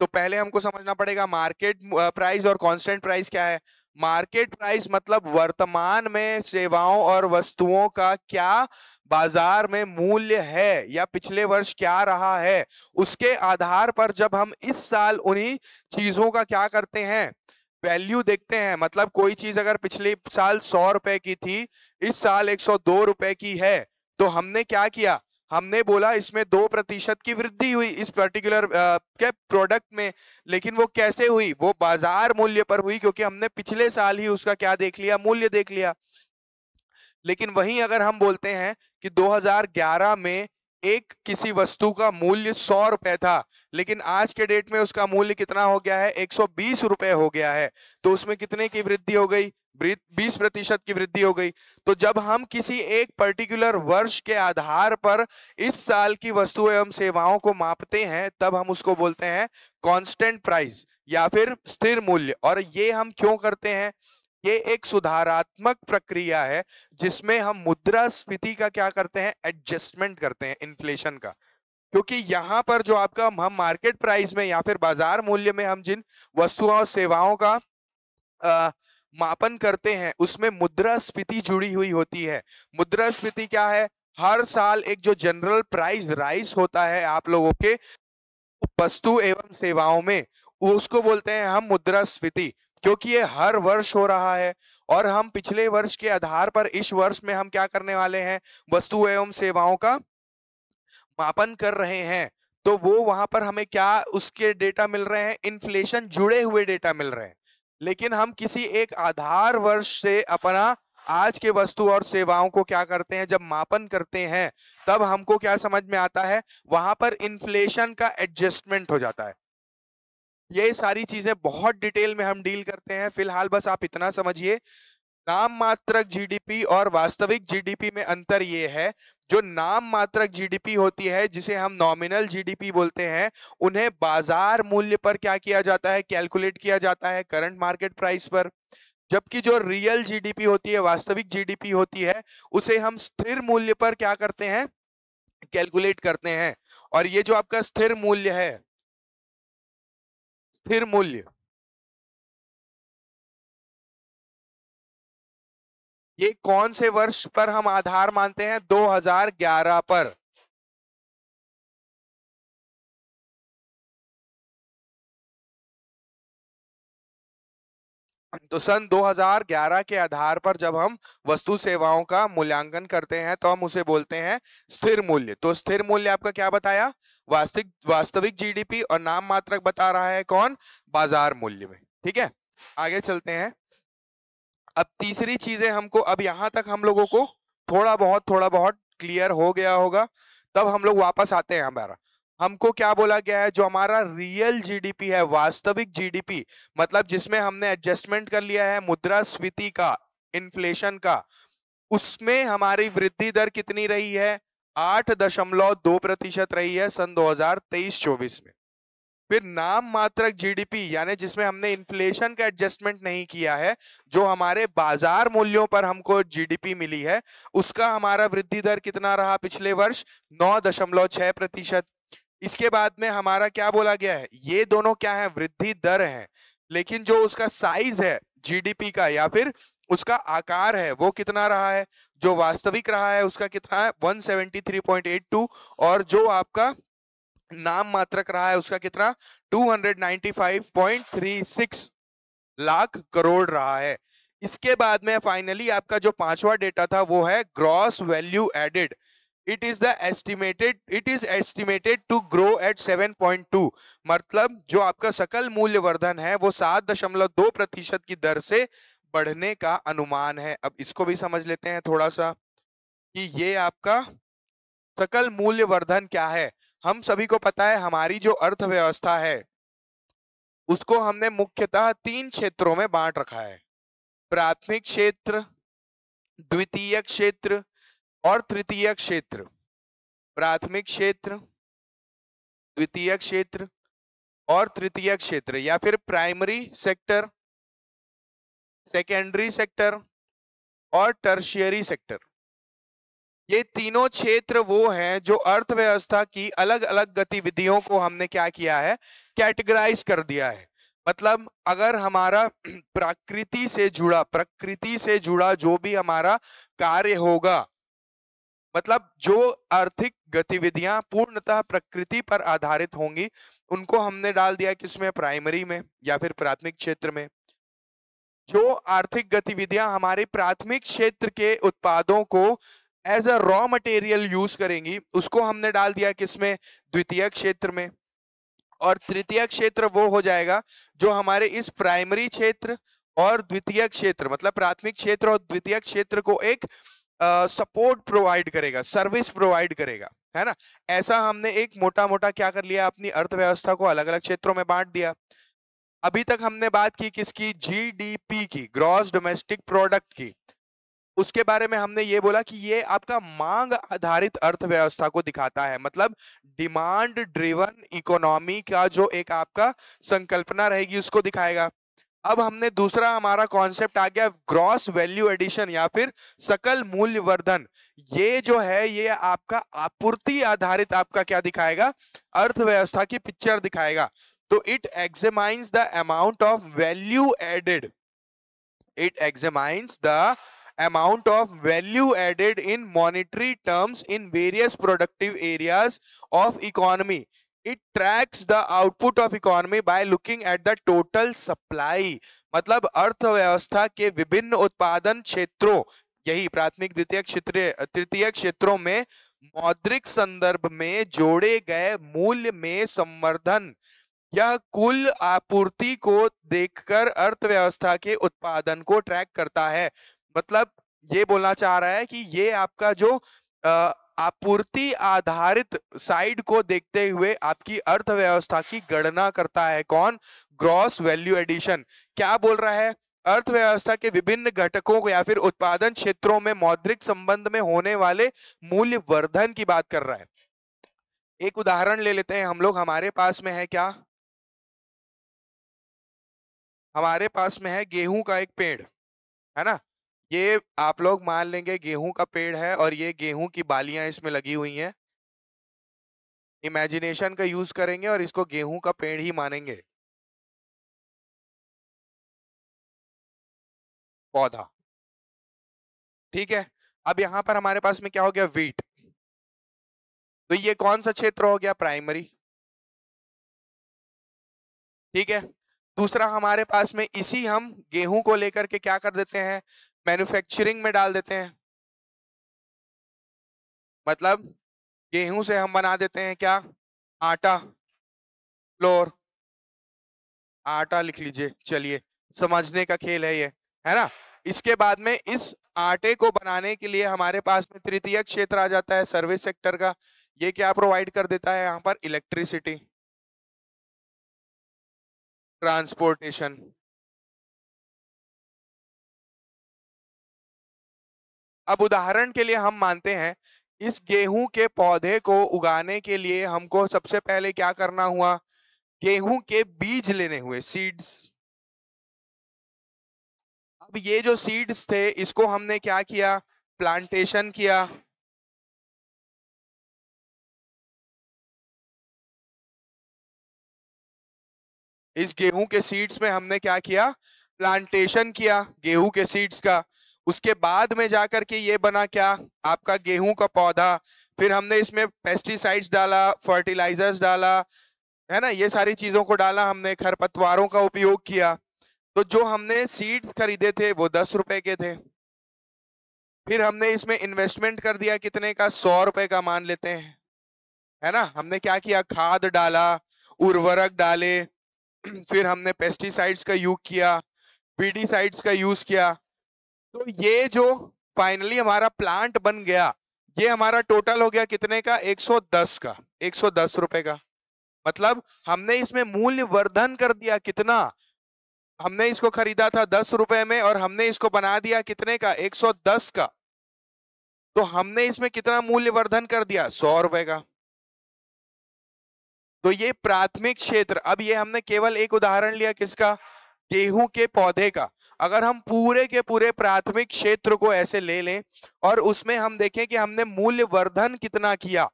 तो पहले हमको समझना पड़ेगा मार्केट प्राइस और कांस्टेंट प्राइस क्या है मार्केट प्राइस मतलब वर्तमान में सेवाओं और वस्तुओं का क्या बाजार में मूल्य है या पिछले वर्ष क्या रहा है उसके आधार पर जब हम इस साल उन्हीं चीजों का क्या करते हैं वैल्यू देखते हैं मतलब कोई चीज अगर पिछले साल सौ रुपए की थी इस साल एक सौ दो रुपए की है तो हमने क्या किया हमने बोला इसमें दो प्रतिशत की वृद्धि हुई इस पर्टिकुलर के प्रोडक्ट में लेकिन वो कैसे हुई वो बाजार मूल्य पर हुई क्योंकि हमने पिछले साल ही उसका क्या देख लिया मूल्य देख लिया लेकिन वहीं अगर हम बोलते हैं कि 2011 में एक किसी वस्तु का मूल्य सौ रुपए था लेकिन आज के डेट में उसका मूल्य कितना हो गया है एक सौ बीस रुपए हो गया है तो उसमें कितने की वृद्धि हो गई बीस प्रतिशत की वृद्धि हो गई तो जब हम किसी एक पर्टिकुलर वर्ष के आधार पर इस साल की वस्तु एवं सेवाओं को मापते हैं तब हम उसको बोलते हैं कांस्टेंट प्राइस या फिर स्थिर मूल्य और ये हम क्यों करते हैं ये एक सुधारात्मक प्रक्रिया है जिसमें हम मुद्रास्फीति का क्या करते हैं एडजस्टमेंट करते हैं इन्फ्लेशन का क्योंकि यहाँ पर जो आपका हम मार्केट प्राइस में या फिर बाजार मूल्य में हम जिन वस्तुओं और सेवाओं का आ, मापन करते हैं उसमें मुद्रास्फीति जुड़ी हुई होती है मुद्रास्फीति क्या है हर साल एक जो जनरल प्राइस राइस होता है आप लोगों के वस्तु एवं सेवाओं में उसको बोलते हैं हम मुद्रास्फीति क्योंकि ये हर वर्ष हो रहा है और हम पिछले वर्ष के आधार पर इस वर्ष में हम क्या करने वाले हैं वस्तु एवं सेवाओं का मापन कर रहे हैं तो वो वहां पर हमें क्या उसके डेटा मिल रहे हैं इन्फ्लेशन जुड़े हुए डेटा मिल रहे हैं लेकिन हम किसी एक आधार वर्ष से अपना आज के वस्तु और सेवाओं को क्या करते हैं जब मापन करते हैं तब हमको क्या समझ में आता है वहां पर इन्फ्लेशन का एडजस्टमेंट हो जाता है ये सारी चीजें बहुत डिटेल में हम डील करते हैं फिलहाल बस आप इतना समझिए नाम मात्रक जीडीपी और वास्तविक जीडीपी में अंतर ये है जो नाम मात्रक जीडीपी होती है जिसे हम नॉमिनल जीडीपी बोलते हैं उन्हें बाजार मूल्य पर क्या किया जाता है कैलकुलेट किया जाता है करंट मार्केट प्राइस पर जबकि जो रियल जीडीपी होती है वास्तविक जीडीपी होती है उसे हम स्थिर मूल्य पर क्या करते हैं कैलकुलेट करते हैं और ये जो आपका स्थिर मूल्य है स्थिर मूल्य ये कौन से वर्ष पर हम आधार मानते हैं 2011 पर तो सन 2011 के आधार पर जब हम वस्तु सेवाओं का मूल्यांकन करते हैं तो हम उसे बोलते हैं स्थिर मूल्य तो स्थिर मूल्य आपका क्या बताया वास्तविक वास्तविक जीडीपी और नाम मात्र बता रहा है कौन बाजार मूल्य में ठीक है आगे चलते हैं अब तीसरी चीजें हमको अब यहां तक हम लोगों को थोड़ा बहुत थोड़ा बहुत क्लियर हो गया होगा तब हम लोग वापस आते हैं हमारा हमको क्या बोला गया है जो हमारा रियल जीडीपी है वास्तविक जीडीपी मतलब जिसमें हमने एडजस्टमेंट कर लिया है मुद्रा स्वीति का इन्फ्लेशन का उसमें हमारी वृद्धि दर कितनी रही है आठ दशमलव दो प्रतिशत रही है सन 2023-24 में फिर नाम मात्रक जीडीपी यानी जिसमें हमने इन्फ्लेशन का एडजस्टमेंट नहीं किया है जो हमारे बाजार मूल्यों पर हमको जीडीपी मिली है उसका हमारा वृद्धि दर कितना रहा पिछले वर्ष नौ दशमलव छह प्रतिशत इसके बाद में हमारा क्या बोला गया है ये दोनों क्या है वृद्धि दर है लेकिन जो उसका साइज है जीडीपी का या फिर उसका आकार है वो कितना रहा है जो वास्तविक रहा है उसका कितना है 173.82 और जो आपका नाम मात्रक रहा है उसका कितना 295.36 लाख करोड़ रहा है इसके बाद में फाइनली आपका जो पांचवा डेटा था वो है gross value added it is the estimated it is estimated to grow at 7.2 मतलब जो आपका सकल मूल्य वर्धन है वो सात दशमलव दो प्रतिशत की दर से बढ़ने का अनुमान है अब इसको भी समझ लेते हैं थोड़ा सा कि ये आपका सकल मूल्य वर्धन क्या है हम सभी को पता है हमारी जो अर्थव्यवस्था है उसको हमने मुख्यतः तीन क्षेत्रों में बांट रखा है प्राथमिक क्षेत्र द्वितीय क्षेत्र और तृतीय क्षेत्र प्राथमिक क्षेत्र द्वितीय क्षेत्र और तृतीय क्षेत्र या फिर प्राइमरी सेक्टर सेकेंडरी सेक्टर और टर्शियरी सेक्टर ये तीनों क्षेत्र वो हैं जो अर्थव्यवस्था की अलग अलग गतिविधियों को हमने क्या किया है कैटेगराइज कर दिया है मतलब अगर हमारा प्रकृति से जुड़ा प्रकृति से जुड़ा जो भी हमारा कार्य होगा मतलब जो आर्थिक गतिविधियां पूर्णतः प्रकृति पर आधारित होंगी उनको हमने डाल दिया किसमें प्राइमरी में या फिर प्राथमिक क्षेत्र में जो आर्थिक गतिविधियां हमारे प्राथमिक क्षेत्र के उत्पादों को as a raw material use करेंगी उसको हमने डाल दिया किसमें द्वितीय क्षेत्र में और तृतीय क्षेत्र वो हो जाएगा जो हमारे इस प्राइमरी क्षेत्र और द्वितीय क्षेत्र मतलब प्राथमिक क्षेत्र और द्वितीय क्षेत्र को एक सपोर्ट प्रोवाइड करेगा सर्विस प्रोवाइड करेगा है ना ऐसा हमने एक मोटा मोटा क्या कर लिया अपनी अर्थव्यवस्था को अलग अलग क्षेत्रों में बांट दिया अभी तक हमने बात की किसकी जीडीपी की ग्रॉस डोमेस्टिक प्रोडक्ट की उसके बारे में हमने ये बोला कि ये आपका मांग आधारित अर्थव्यवस्था को दिखाता है मतलब डिमांड ड्रिवन इकोनॉमी का जो एक आपका संकल्पना रहेगी उसको दिखाएगा अब हमने दूसरा हमारा कॉन्सेप्ट आ गया ग्रॉस वैल्यू एडिशन या फिर सकल मूल्य वर्धन ये जो है ये आपका आपूर्ति आधारित आपका क्या दिखाएगा अर्थव्यवस्था की पिक्चर दिखाएगा तो it examines the amount of value added it examines the amount of value added in monetary terms in various productive areas of economy it tracks the output of economy by looking at the total supply मतलब अर्थव्यवस्था के विभिन्न उत्पादन क्षेत्रों यही प्राथमिक द्वितीय क्षेत्र तृतीय क्षेत्रों में मौद्रिक संदर्भ में जोड़े गए मूल्य में संवर्धन यह कुल आपूर्ति को देखकर अर्थव्यवस्था के उत्पादन को ट्रैक करता है मतलब ये बोलना चाह रहा है कि ये आपका जो आपूर्ति आधारित साइड को देखते हुए आपकी अर्थव्यवस्था की गणना करता है कौन ग्रॉस वैल्यू एडिशन क्या बोल रहा है अर्थव्यवस्था के विभिन्न घटकों को या फिर उत्पादन क्षेत्रों में मौद्रिक संबंध में होने वाले मूल्य वर्धन की बात कर रहा है एक उदाहरण ले लेते हैं हम लोग हमारे पास में है क्या हमारे पास में है गेहूं का एक पेड़ है ना ये आप लोग मान लेंगे गेहूं का पेड़ है और ये गेहूं की बालियां इसमें लगी हुई हैं इमेजिनेशन का यूज करेंगे और इसको गेहूं का पेड़ ही मानेंगे पौधा ठीक है अब यहां पर हमारे पास में क्या हो गया वीट तो ये कौन सा क्षेत्र हो गया प्राइमरी ठीक है दूसरा हमारे पास में इसी हम गेहूं को लेकर के क्या कर देते हैं मैन्युफैक्चरिंग में डाल देते हैं मतलब गेहूं से हम बना देते हैं क्या आटा फ्लोर आटा लिख लीजिए चलिए समझने का खेल है ये है ना इसके बाद में इस आटे को बनाने के लिए हमारे पास में तृतीय क्षेत्र आ जाता है सर्विस सेक्टर का ये क्या प्रोवाइड कर देता है यहाँ पर इलेक्ट्रिसिटी ट्रांसपोर्टेशन अब उदाहरण के लिए हम मानते हैं इस गेहूं के पौधे को उगाने के लिए हमको सबसे पहले क्या करना हुआ गेहूं के बीज लेने हुए सीड्स अब ये जो सीड्स थे इसको हमने क्या किया प्लांटेशन किया इस गेहूं के सीड्स में हमने क्या किया प्लांटेशन किया गेहूं के सीड्स का उसके बाद में जाकर के ये बना क्या आपका गेहूं का पौधा फिर हमने इसमें पेस्टिसाइड्स डाला फर्टिलाइजर्स डाला है ना ये सारी चीजों को डाला हमने खरपतवारों का उपयोग किया तो जो हमने सीड्स खरीदे थे वो दस रुपए के थे फिर हमने इसमें इन्वेस्टमेंट कर दिया कितने का सौ रुपए का मान लेते हैं है ना हमने क्या किया खाद डाला उर्वरक डाले फिर हमने पेस्टिसाइड्स का यूज किया पीडीसाइड्स का यूज किया तो ये जो फाइनली हमारा प्लांट बन गया ये हमारा टोटल हो गया कितने का 110 का 110 रुपए का मतलब हमने इसमें मूल्य वर्धन कर दिया कितना हमने इसको खरीदा था दस रुपए में और हमने इसको बना दिया कितने का 110 का तो हमने इसमें कितना मूल्य वर्धन कर दिया सौ रुपए का तो ये प्राथमिक क्षेत्र अब ये हमने केवल एक उदाहरण लिया किसका गेहूं के पौधे का अगर हम पूरे के पूरे प्राथमिक क्षेत्र को ऐसे ले लें और उसमें हम देखें कि हमने वर्धन कितना किया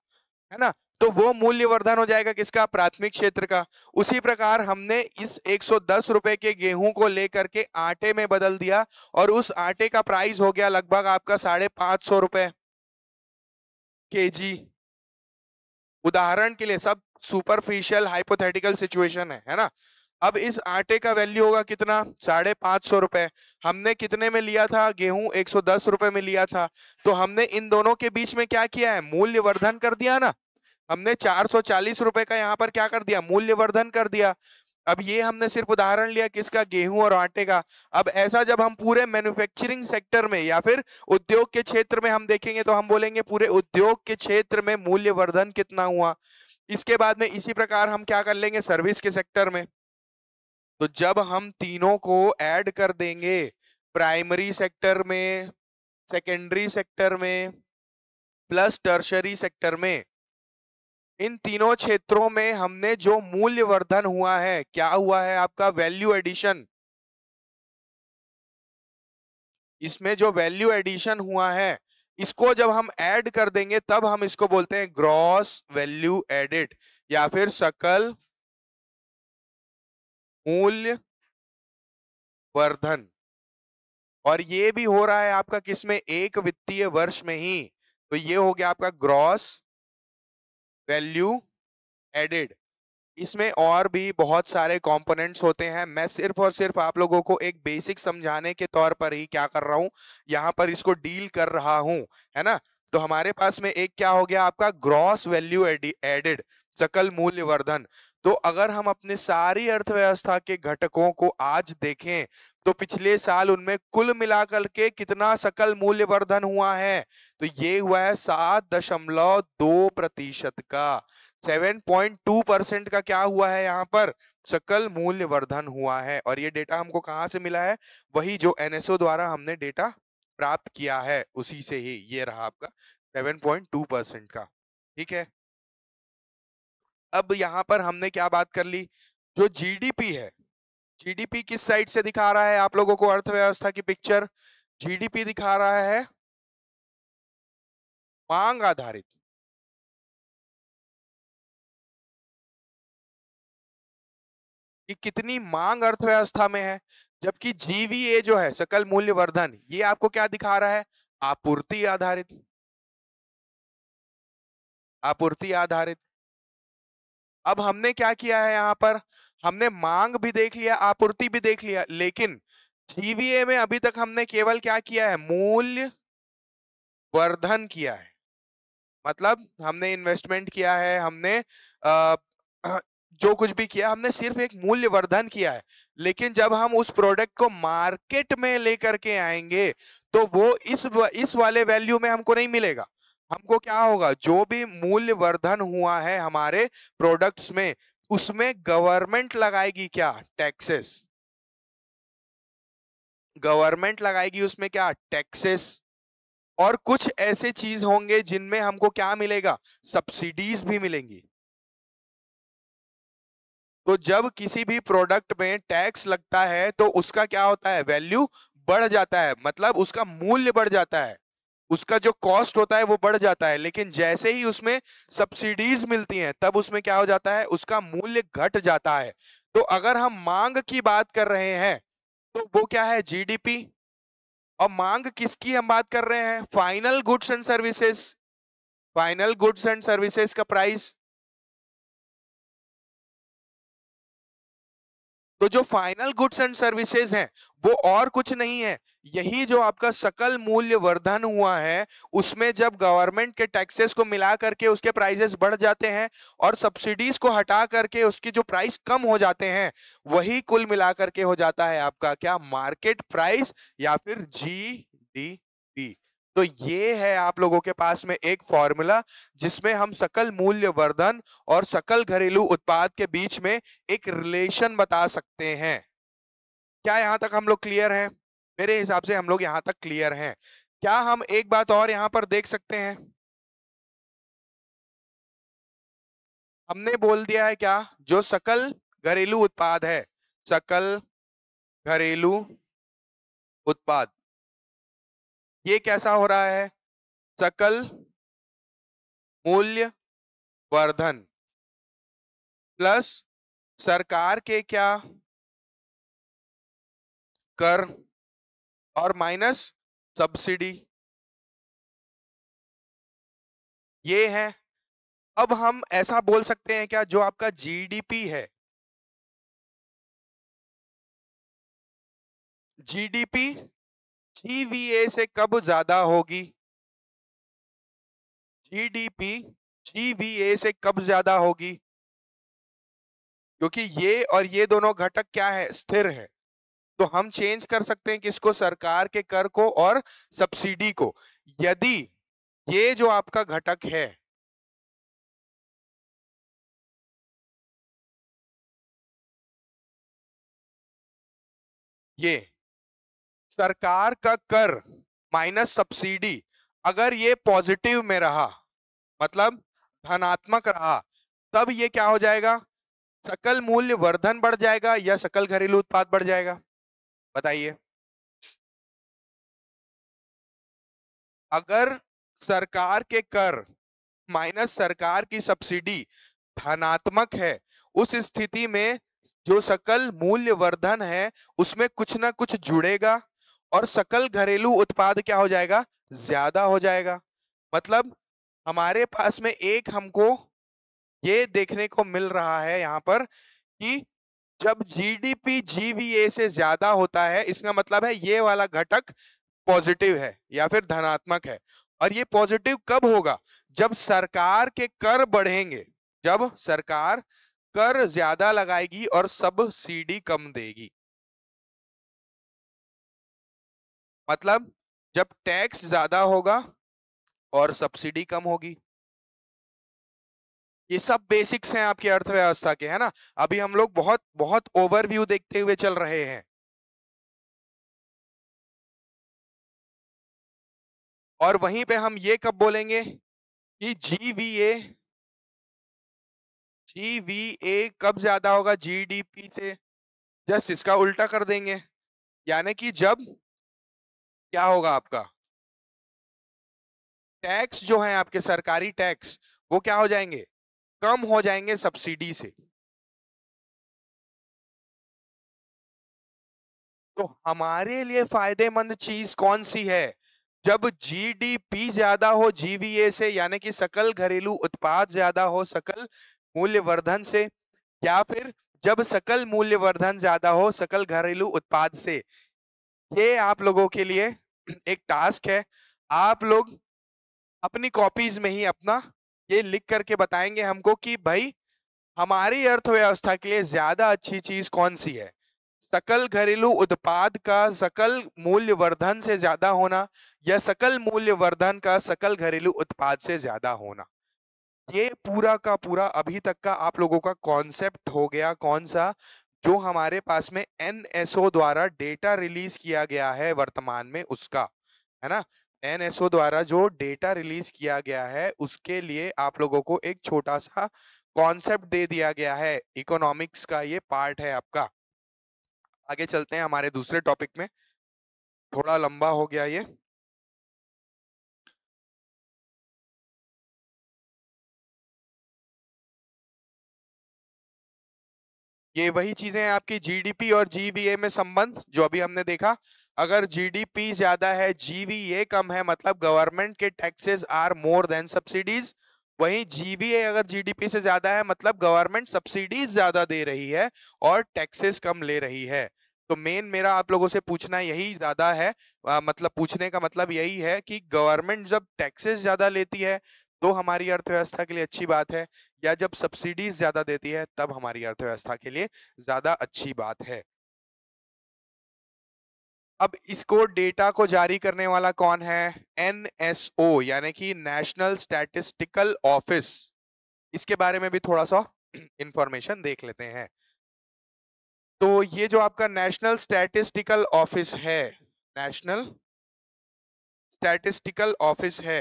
है ना तो वो वर्धन हो जाएगा किसका प्राथमिक क्षेत्र का उसी प्रकार हमने इस एक रुपए के गेहूं को लेकर के आटे में बदल दिया और उस आटे का प्राइस हो गया लगभग आपका साढ़े पांच सौ रुपए के जी उदाहरण के लिए सब सुपरफिशियल हाइपोथेटिकल सिचुएशन है है ना अब इस आटे का वैल्यू होगा कितना साढ़े पांच सौ रुपए हमने कितने में लिया था गेहूं एक सौ दस रुपए में लिया था तो हमने इन दोनों के बीच में क्या किया है मूल्य वर्धन कर दिया ना हमने चार सौ चालीस रुपए का यहाँ पर क्या कर दिया मूल्य वर्धन कर दिया अब ये हमने सिर्फ उदाहरण लिया किसका गेहूं और आटे का अब ऐसा जब हम पूरे मैन्युफैक्चरिंग सेक्टर में या फिर उद्योग के क्षेत्र में हम देखेंगे तो हम बोलेंगे पूरे उद्योग के क्षेत्र में मूल्यवर्धन कितना हुआ इसके बाद में इसी प्रकार हम क्या कर लेंगे सर्विस के सेक्टर में तो जब हम तीनों को ऐड कर देंगे प्राइमरी सेक्टर में सेकेंडरी सेक्टर में प्लस टर्शरी सेक्टर में इन तीनों क्षेत्रों में हमने जो मूल्यवर्धन हुआ है क्या हुआ है आपका वैल्यू एडिशन इसमें जो वैल्यू एडिशन हुआ है इसको जब हम ऐड कर देंगे तब हम इसको बोलते हैं ग्रॉस वैल्यू एडिट या फिर सकल मूल्य वर्धन और ये भी हो रहा है आपका किसमें एक वित्तीय वर्ष में ही तो ये हो गया आपका ग्रॉस वैल्यू एडेड इसमें और भी बहुत सारे कंपोनेंट्स होते हैं मैं सिर्फ और सिर्फ आप लोगों को एक बेसिक समझाने के तौर पर ही क्या कर रहा हूं यहाँ पर इसको डील कर रहा हूं है ना तो हमारे पास में एक क्या हो गया आपका ग्रॉस वैल्यू एडेड सकल मूल्यवर्धन तो अगर हम अपने सारी अर्थव्यवस्था के घटकों को आज देखें तो पिछले साल उनमें कुल मिलाकर के कितना सकल मूल्य वर्धन हुआ है तो ये हुआ है सात दशमलव दो प्रतिशत का सेवन पॉइंट टू परसेंट का क्या हुआ है यहाँ पर सकल मूल्य वर्धन हुआ है और ये डेटा हमको कहाँ से मिला है वही जो एनएसओ द्वारा हमने डेटा प्राप्त किया है उसी से ही ये रहा आपका सेवन पॉइंट टू परसेंट का ठीक है अब यहाँ पर हमने क्या बात कर ली जो जीडीपी है जीडीपी किस साइड से दिखा रहा है आप लोगों को अर्थव्यवस्था की पिक्चर जीडीपी दिखा रहा है मांग आधारित कि कितनी मांग अर्थव्यवस्था में है जबकि जीवीए जो है सकल मूल्य वर्धन ये आपको क्या दिखा रहा है आपूर्ति आधारित आपूर्ति आधारित अब हमने क्या किया है यहाँ पर हमने मांग भी देख लिया आपूर्ति भी देख लिया लेकिन जीवीए में अभी तक हमने केवल क्या किया है मूल्य वर्धन किया है मतलब हमने इन्वेस्टमेंट किया है हमने जो कुछ भी किया हमने सिर्फ एक मूल्य वर्धन किया है लेकिन जब हम उस प्रोडक्ट को मार्केट में लेकर के आएंगे तो वो इस इस वाले वैल्यू में हमको नहीं मिलेगा हमको क्या होगा जो भी मूल्य वर्धन हुआ है हमारे प्रोडक्ट्स में उसमें गवर्नमेंट लगाएगी क्या टैक्सेस गवर्नमेंट लगाएगी उसमें क्या टैक्सेस और कुछ ऐसे चीज होंगे जिनमें हमको क्या मिलेगा सब्सिडीज भी मिलेंगी तो जब किसी भी प्रोडक्ट में टैक्स लगता है तो उसका क्या होता है वैल्यू बढ़ जाता है मतलब उसका मूल्य बढ़ जाता है उसका जो कॉस्ट होता है वो बढ़ जाता है लेकिन जैसे ही उसमें सब्सिडीज मिलती हैं तब उसमें क्या हो जाता है उसका मूल्य घट जाता है तो अगर हम मांग की बात कर रहे हैं तो वो क्या है जीडीपी और मांग किसकी हम बात कर रहे हैं final goods and services final goods and services का प्राइस तो जो फाइनल गुड्स एंड सर्विसेज हैं वो और कुछ नहीं है यही जो आपका सकल मूल्य वर्धन हुआ है उसमें जब गवर्नमेंट के टैक्सेस को मिला करके उसके प्राइसेस बढ़ जाते हैं और सब्सिडीज को हटा करके उसकी जो प्राइस कम हो जाते हैं वही कुल मिला करके हो जाता है आपका क्या मार्केट प्राइस या फिर जी डी पी तो ये है आप लोगों के पास में एक फॉर्मूला जिसमें हम सकल मूल्य वर्धन और सकल घरेलू उत्पाद के बीच में एक रिलेशन बता सकते हैं क्या यहाँ तक हम लोग क्लियर हैं मेरे हिसाब से हम लोग यहाँ तक क्लियर हैं क्या हम एक बात और यहाँ पर देख सकते हैं हमने बोल दिया है क्या जो सकल घरेलू उत्पाद है सकल घरेलू उत्पाद ये कैसा हो रहा है सकल मूल्य वर्धन प्लस सरकार के क्या कर और माइनस सब्सिडी ये है अब हम ऐसा बोल सकते हैं क्या जो आपका जीडीपी है जीडीपी जीवीए से कब ज्यादा होगी जीडीपी जीवीए से कब ज्यादा होगी क्योंकि ये और ये दोनों घटक क्या है स्थिर है तो हम चेंज कर सकते हैं किसको सरकार के कर को और सब्सिडी को यदि ये जो आपका घटक है ये सरकार का कर माइनस सब्सिडी अगर ये पॉजिटिव में रहा मतलब धनात्मक रहा तब ये क्या हो जाएगा सकल मूल्य वर्धन बढ़ जाएगा या सकल घरेलू उत्पाद बढ़ जाएगा बताइए अगर सरकार के कर माइनस सरकार की सब्सिडी धनात्मक है उस स्थिति में जो सकल मूल्य वर्धन है उसमें कुछ ना कुछ जुड़ेगा और सकल घरेलू उत्पाद क्या हो जाएगा ज्यादा हो जाएगा मतलब हमारे पास में एक हमको ये देखने को मिल रहा है यहाँ पर कि जब जीडीपी जीवीए से ज्यादा होता है इसका मतलब है ये वाला घटक पॉजिटिव है या फिर धनात्मक है और ये पॉजिटिव कब होगा जब सरकार के कर बढ़ेंगे जब सरकार कर ज्यादा लगाएगी और सब डी कम देगी मतलब जब टैक्स ज्यादा होगा और सब्सिडी कम होगी ये सब बेसिक्स हैं आपकी अर्थव्यवस्था के है ना अभी हम लोग बहुत बहुत ओवरव्यू देखते हुए चल रहे हैं और वहीं पे हम ये कब बोलेंगे कि जीवीए जीवीए कब ज्यादा होगा जीडीपी से जस्ट इसका उल्टा कर देंगे यानी कि जब क्या होगा आपका टैक्स जो है आपके सरकारी टैक्स वो क्या हो जाएंगे कम हो जाएंगे सब्सिडी से तो हमारे लिए फायदेमंद चीज कौन सी है जब जीडीपी ज्यादा हो जीवीए से यानी कि सकल घरेलू उत्पाद ज्यादा हो सकल मूल्यवर्धन से या फिर जब सकल मूल्यवर्धन ज्यादा हो सकल घरेलू उत्पाद से ये आप लोगों के लिए एक टास्क है आप लोग अपनी कॉपीज में ही अपना ये लिख करके बताएंगे हमको कि भाई हमारी अर्थव्यवस्था के लिए ज्यादा अच्छी चीज कौन सी है सकल घरेलू उत्पाद का सकल मूल्य वर्धन से ज्यादा होना या सकल मूल्य वर्धन का सकल घरेलू उत्पाद से ज्यादा होना ये पूरा का पूरा अभी तक का आप लोगों का कॉन्सेप्ट हो गया कौन सा जो हमारे पास में एनएसओ द्वारा डेटा रिलीज किया गया है वर्तमान में उसका है ना एनएसओ द्वारा जो डेटा रिलीज किया गया है उसके लिए आप लोगों को एक छोटा सा कॉन्सेप्ट दे दिया गया है इकोनॉमिक्स का ये पार्ट है आपका आगे चलते हैं हमारे दूसरे टॉपिक में थोड़ा लंबा हो गया ये ये वही चीजें हैं आपकी जीडीपी और जीबीए में संबंध जो अभी हमने देखा अगर जीडीपी ज्यादा है जीवीए कम है मतलब गवर्नमेंट के taxes are more than subsidies वहीं जीवीए अगर जीडीपी से ज्यादा है मतलब गवर्नमेंट सब्सिडीज ज्यादा दे रही है और टैक्सेस कम ले रही है तो मेन मेरा आप लोगों से पूछना यही ज्यादा है आ, मतलब पूछने का मतलब यही है कि गवर्नमेंट जब टैक्सेस ज्यादा लेती है तो हमारी अर्थव्यवस्था के लिए अच्छी बात है या जब सब्सिडीज ज्यादा देती है तब हमारी अर्थव्यवस्था के लिए ज्यादा अच्छी बात है अब इसको डेटा को जारी करने वाला कौन है एनएसओ यानी कि नेशनल स्टैटिस्टिकल ऑफिस इसके बारे में भी थोड़ा सा इंफॉर्मेशन देख लेते हैं तो ये जो आपका नेशनल स्टैटिस्टिकल ऑफिस है नेशनल स्टैटिस्टिकल ऑफिस है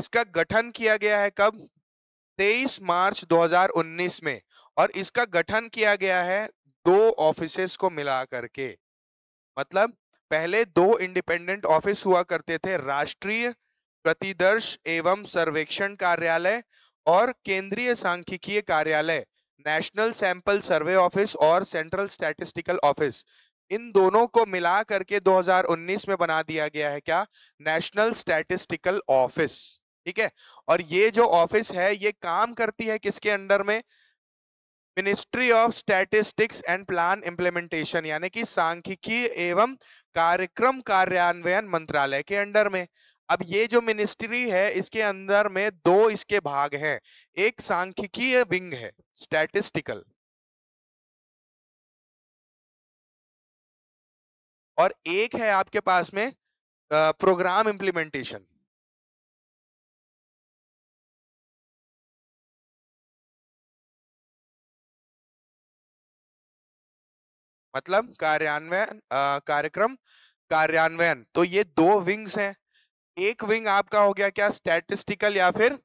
इसका गठन किया गया है कब 23 मार्च 2019 में और इसका गठन किया गया है दो ऑफिस को मिला करके मतलब पहले दो इंडिपेंडेंट ऑफिस हुआ करते थे राष्ट्रीय प्रतिदर्श एवं सर्वेक्षण कार्यालय और केंद्रीय सांख्यिकीय कार्यालय नेशनल सैंपल सर्वे ऑफिस और सेंट्रल स्टैटिस्टिकल ऑफिस इन दोनों को मिला करके 2019 में बना दिया गया है क्या नेशनल स्टैटिस्टिकल ऑफिस ठीक है और ये जो ऑफिस है ये काम करती है किसके अंडर में ministry of statistics and plan implementation यानी कि सांख्यिकी एवं कार्यक्रम कार्यान्वयन मंत्रालय के अंडर में अब ये जो मिनिस्ट्री है इसके अंदर में दो इसके भाग हैं एक सांख्यिकीय विंग है स्टैटिस्टिकल और एक है आपके पास में प्रोग्राम इम्प्लीमेंटेशन मतलब कार्यान्वयन कार्यक्रम कार्यान्वयन तो ये दो विंग्स हैं एक विंग आपका हो गया क्या स्टैटिस्टिकल या फिर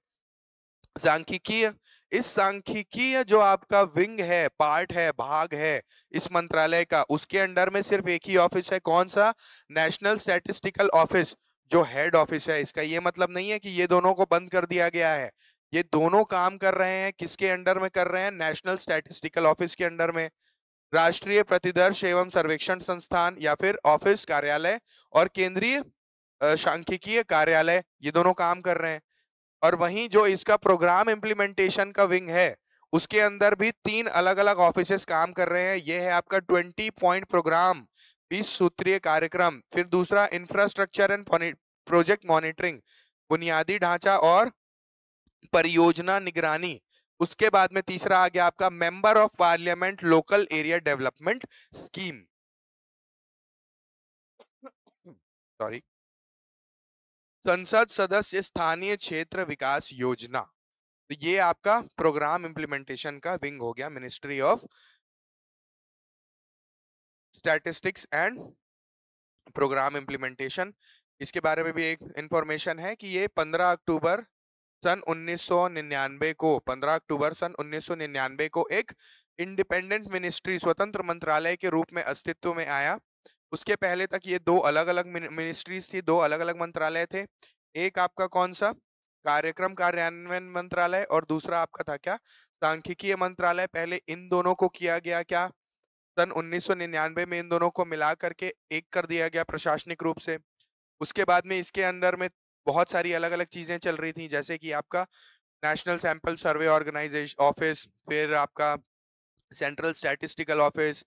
सांख्यिकीय इस सांख्यिकीय जो आपका विंग है पार्ट है भाग है इस मंत्रालय का उसके अंडर में सिर्फ एक ही ऑफिस है कौन सा नेशनल स्टैटिस्टिकल ऑफिस जो हेड ऑफिस है इसका ये मतलब नहीं है कि ये दोनों को बंद कर दिया गया है ये दोनों काम कर रहे हैं किसके अंडर में कर रहे हैं नेशनल स्टैटिस्टिकल ऑफिस के अंडर में राष्ट्रीय प्रतिदर्श एवं सर्वेक्षण संस्थान या फिर ऑफिस कार्यालय और केंद्रीय सांख्यिकीय कार्यालय ये दोनों काम कर रहे हैं और वहीं जो इसका प्रोग्राम इम्प्लीमेंटेशन का विंग है उसके अंदर भी तीन अलग अलग ऑफिस काम कर रहे हैं ये है आपका ट्वेंटी पॉइंट प्रोग्राम बीस सूत्रीय कार्यक्रम फिर दूसरा इंफ्रास्ट्रक्चर एंड प्रोजेक्ट मॉनिटरिंग बुनियादी ढांचा और परियोजना निगरानी उसके बाद में तीसरा आ गया आपका member of parliament local area development scheme sorry संसद सदस्य स्थानीय क्षेत्र विकास योजना तो ये आपका प्रोग्राम इंप्लीमेंटेशन का विंग हो गया ministry of statistics and programme implementation इसके बारे में भी एक इंफॉर्मेशन है कि ये 15 अक्टूबर सन 1999 को 15 अक्टूबर सन 1999 को एक इंडिपेंडेंट मिनिस्ट्री स्वतंत्र मंत्रालय के रूप में अस्तित्व में आया उसके पहले तक ये दो अलग अलग मिनिस्ट्रीज थी दो अलग अलग मंत्रालय थे एक आपका कौन सा कार्यक्रम कार्यान्वयन मंत्रालय और दूसरा आपका था क्या सांख्यिकीय मंत्रालय पहले इन दोनों को किया गया क्या सन 1999 में इन दोनों को मिला करके एक कर दिया गया प्रशासनिक रूप से उसके बाद में इसके अंदर में बहुत सारी अलग अलग चीज़ें चल रही थी जैसे कि आपका national sample survey organisation office फिर आपका सेंट्रल स्टैटिस्टिकल ऑफिस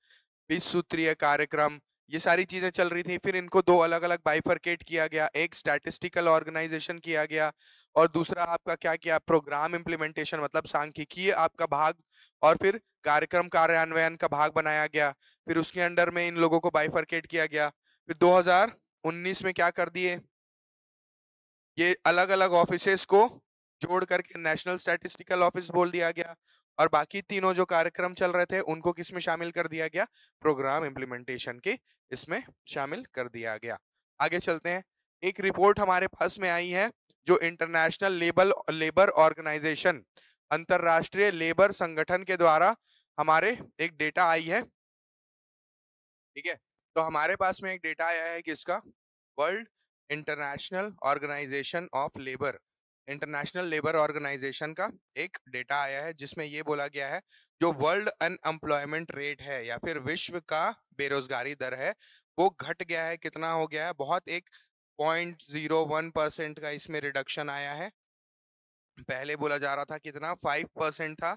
बीस सूत्रीय कार्यक्रम ये सारी चीज़ें चल रही थी फिर इनको दो अलग अलग बाइफरकेट किया गया एक स्टैटिस्टिकल ऑर्गेनाइजेशन किया गया और दूसरा आपका क्या किया प्रोग्राम इम्प्लीमेंटेशन मतलब सांख्यिकीय आपका भाग और फिर कार्यक्रम कार्यान्वयन का भाग बनाया गया फिर उसके अंडर में इन लोगों को बाइफरकेट किया गया फिर 2019 में क्या कर दिए ये अलग अलग ऑफिस को जोड़ करके नेशनल स्टैटिस्टिकल ऑफिस बोल दिया गया और बाकी तीनों जो कार्यक्रम चल रहे थे उनको किस में शामिल कर दिया गया प्रोग्राम इम्प्लीमेंटेशन के इसमें शामिल कर दिया गया आगे चलते हैं एक रिपोर्ट हमारे पास में आई है जो इंटरनेशनल लेबल लेबर ऑर्गेनाइजेशन अंतरराष्ट्रीय लेबर संगठन के द्वारा हमारे एक डेटा आई है ठीक है तो हमारे पास में एक डेटा आया है किसका world international organisation of labour international labour organisation का एक डेटा आया है जिसमें ये बोला गया है जो वर्ल्ड अनएम्प्लॉयमेंट रेट है या फिर विश्व का बेरोजगारी दर है वो घट गया है कितना हो गया है बहुत एक पॉइंट जीरो वन परसेंट का इसमें रिडक्शन आया है पहले बोला जा रहा था कितना फाइव परसेंट था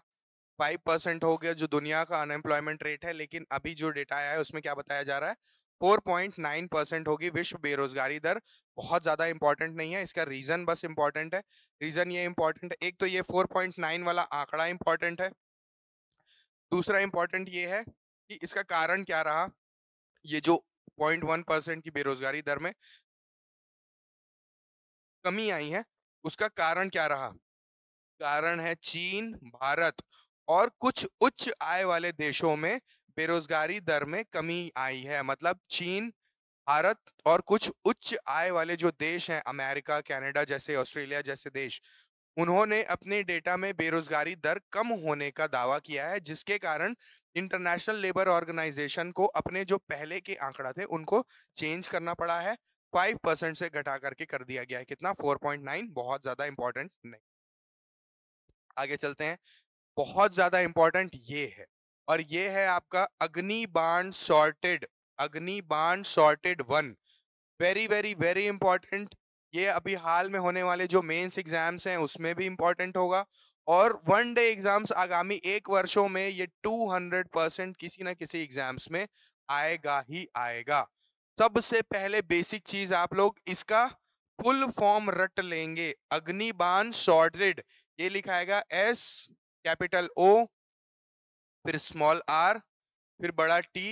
फाइव परसेंट हो गया जो दुनिया का अनएम्प्लॉयमेंट रेट है लेकिन अभी जो डेटा आया है उसमें क्या बताया जा रहा है 4.9 परसेंट होगी विश्व बेरोजगारी दर बहुत ज़्यादा इंपॉर्टेंट नहीं है इसका रीज़न बस इंपॉर्टेंट है रीज़न ये इंपॉर्टेंट है एक तो ये 4.9 वाला आंकड़ा इंपॉर्टेंट है दूसरा इंपॉर्टेंट ये है कि इसका कारण क्या रहा ये जो पॉइंट परसेंट की बेरोजगारी दर में कमी आई है उसका कारण क्या रहा कारण है चीन भारत और कुछ उच्च आय वाले देशों में बेरोजगारी दर में कमी आई है मतलब चीन भारत और कुछ उच्च आय वाले जो देश हैं अमेरिका कनाडा जैसे ऑस्ट्रेलिया जैसे देश उन्होंने अपने डेटा में बेरोजगारी दर कम होने का दावा किया है जिसके कारण इंटरनेशनल लेबर ऑर्गेनाइजेशन को अपने जो पहले के आंकड़ा थे उनको चेंज करना पड़ा है फाइव परसेंट से घटा करके कर दिया गया है कितना फोर पॉइंट नाइन बहुत ज़्यादा इंपॉर्टेंट नहीं आगे चलते हैं बहुत ज़्यादा इंपॉर्टेंट ये है और ये है आपका अग्नि Agnibaan sorted Agnibaan sorted one very very very important ये अभी हाल में होने वाले जो मेंस एग्जाम्स हैं उसमें भी इम्पोर्टेंट होगा और वन डे एग्जाम्स आगामी एक वर्षों में ये टू हंड्रेड परसेंट किसी ना किसी एग्जाम्स में आएगा ही आएगा सबसे पहले बेसिक चीज आप लोग इसका फुल फॉर्म रट लेंगे अग्निबान शॉर्टेड ये लिखाएगा एस कैपिटल ओ फिर स्मॉल आर फिर बड़ा टी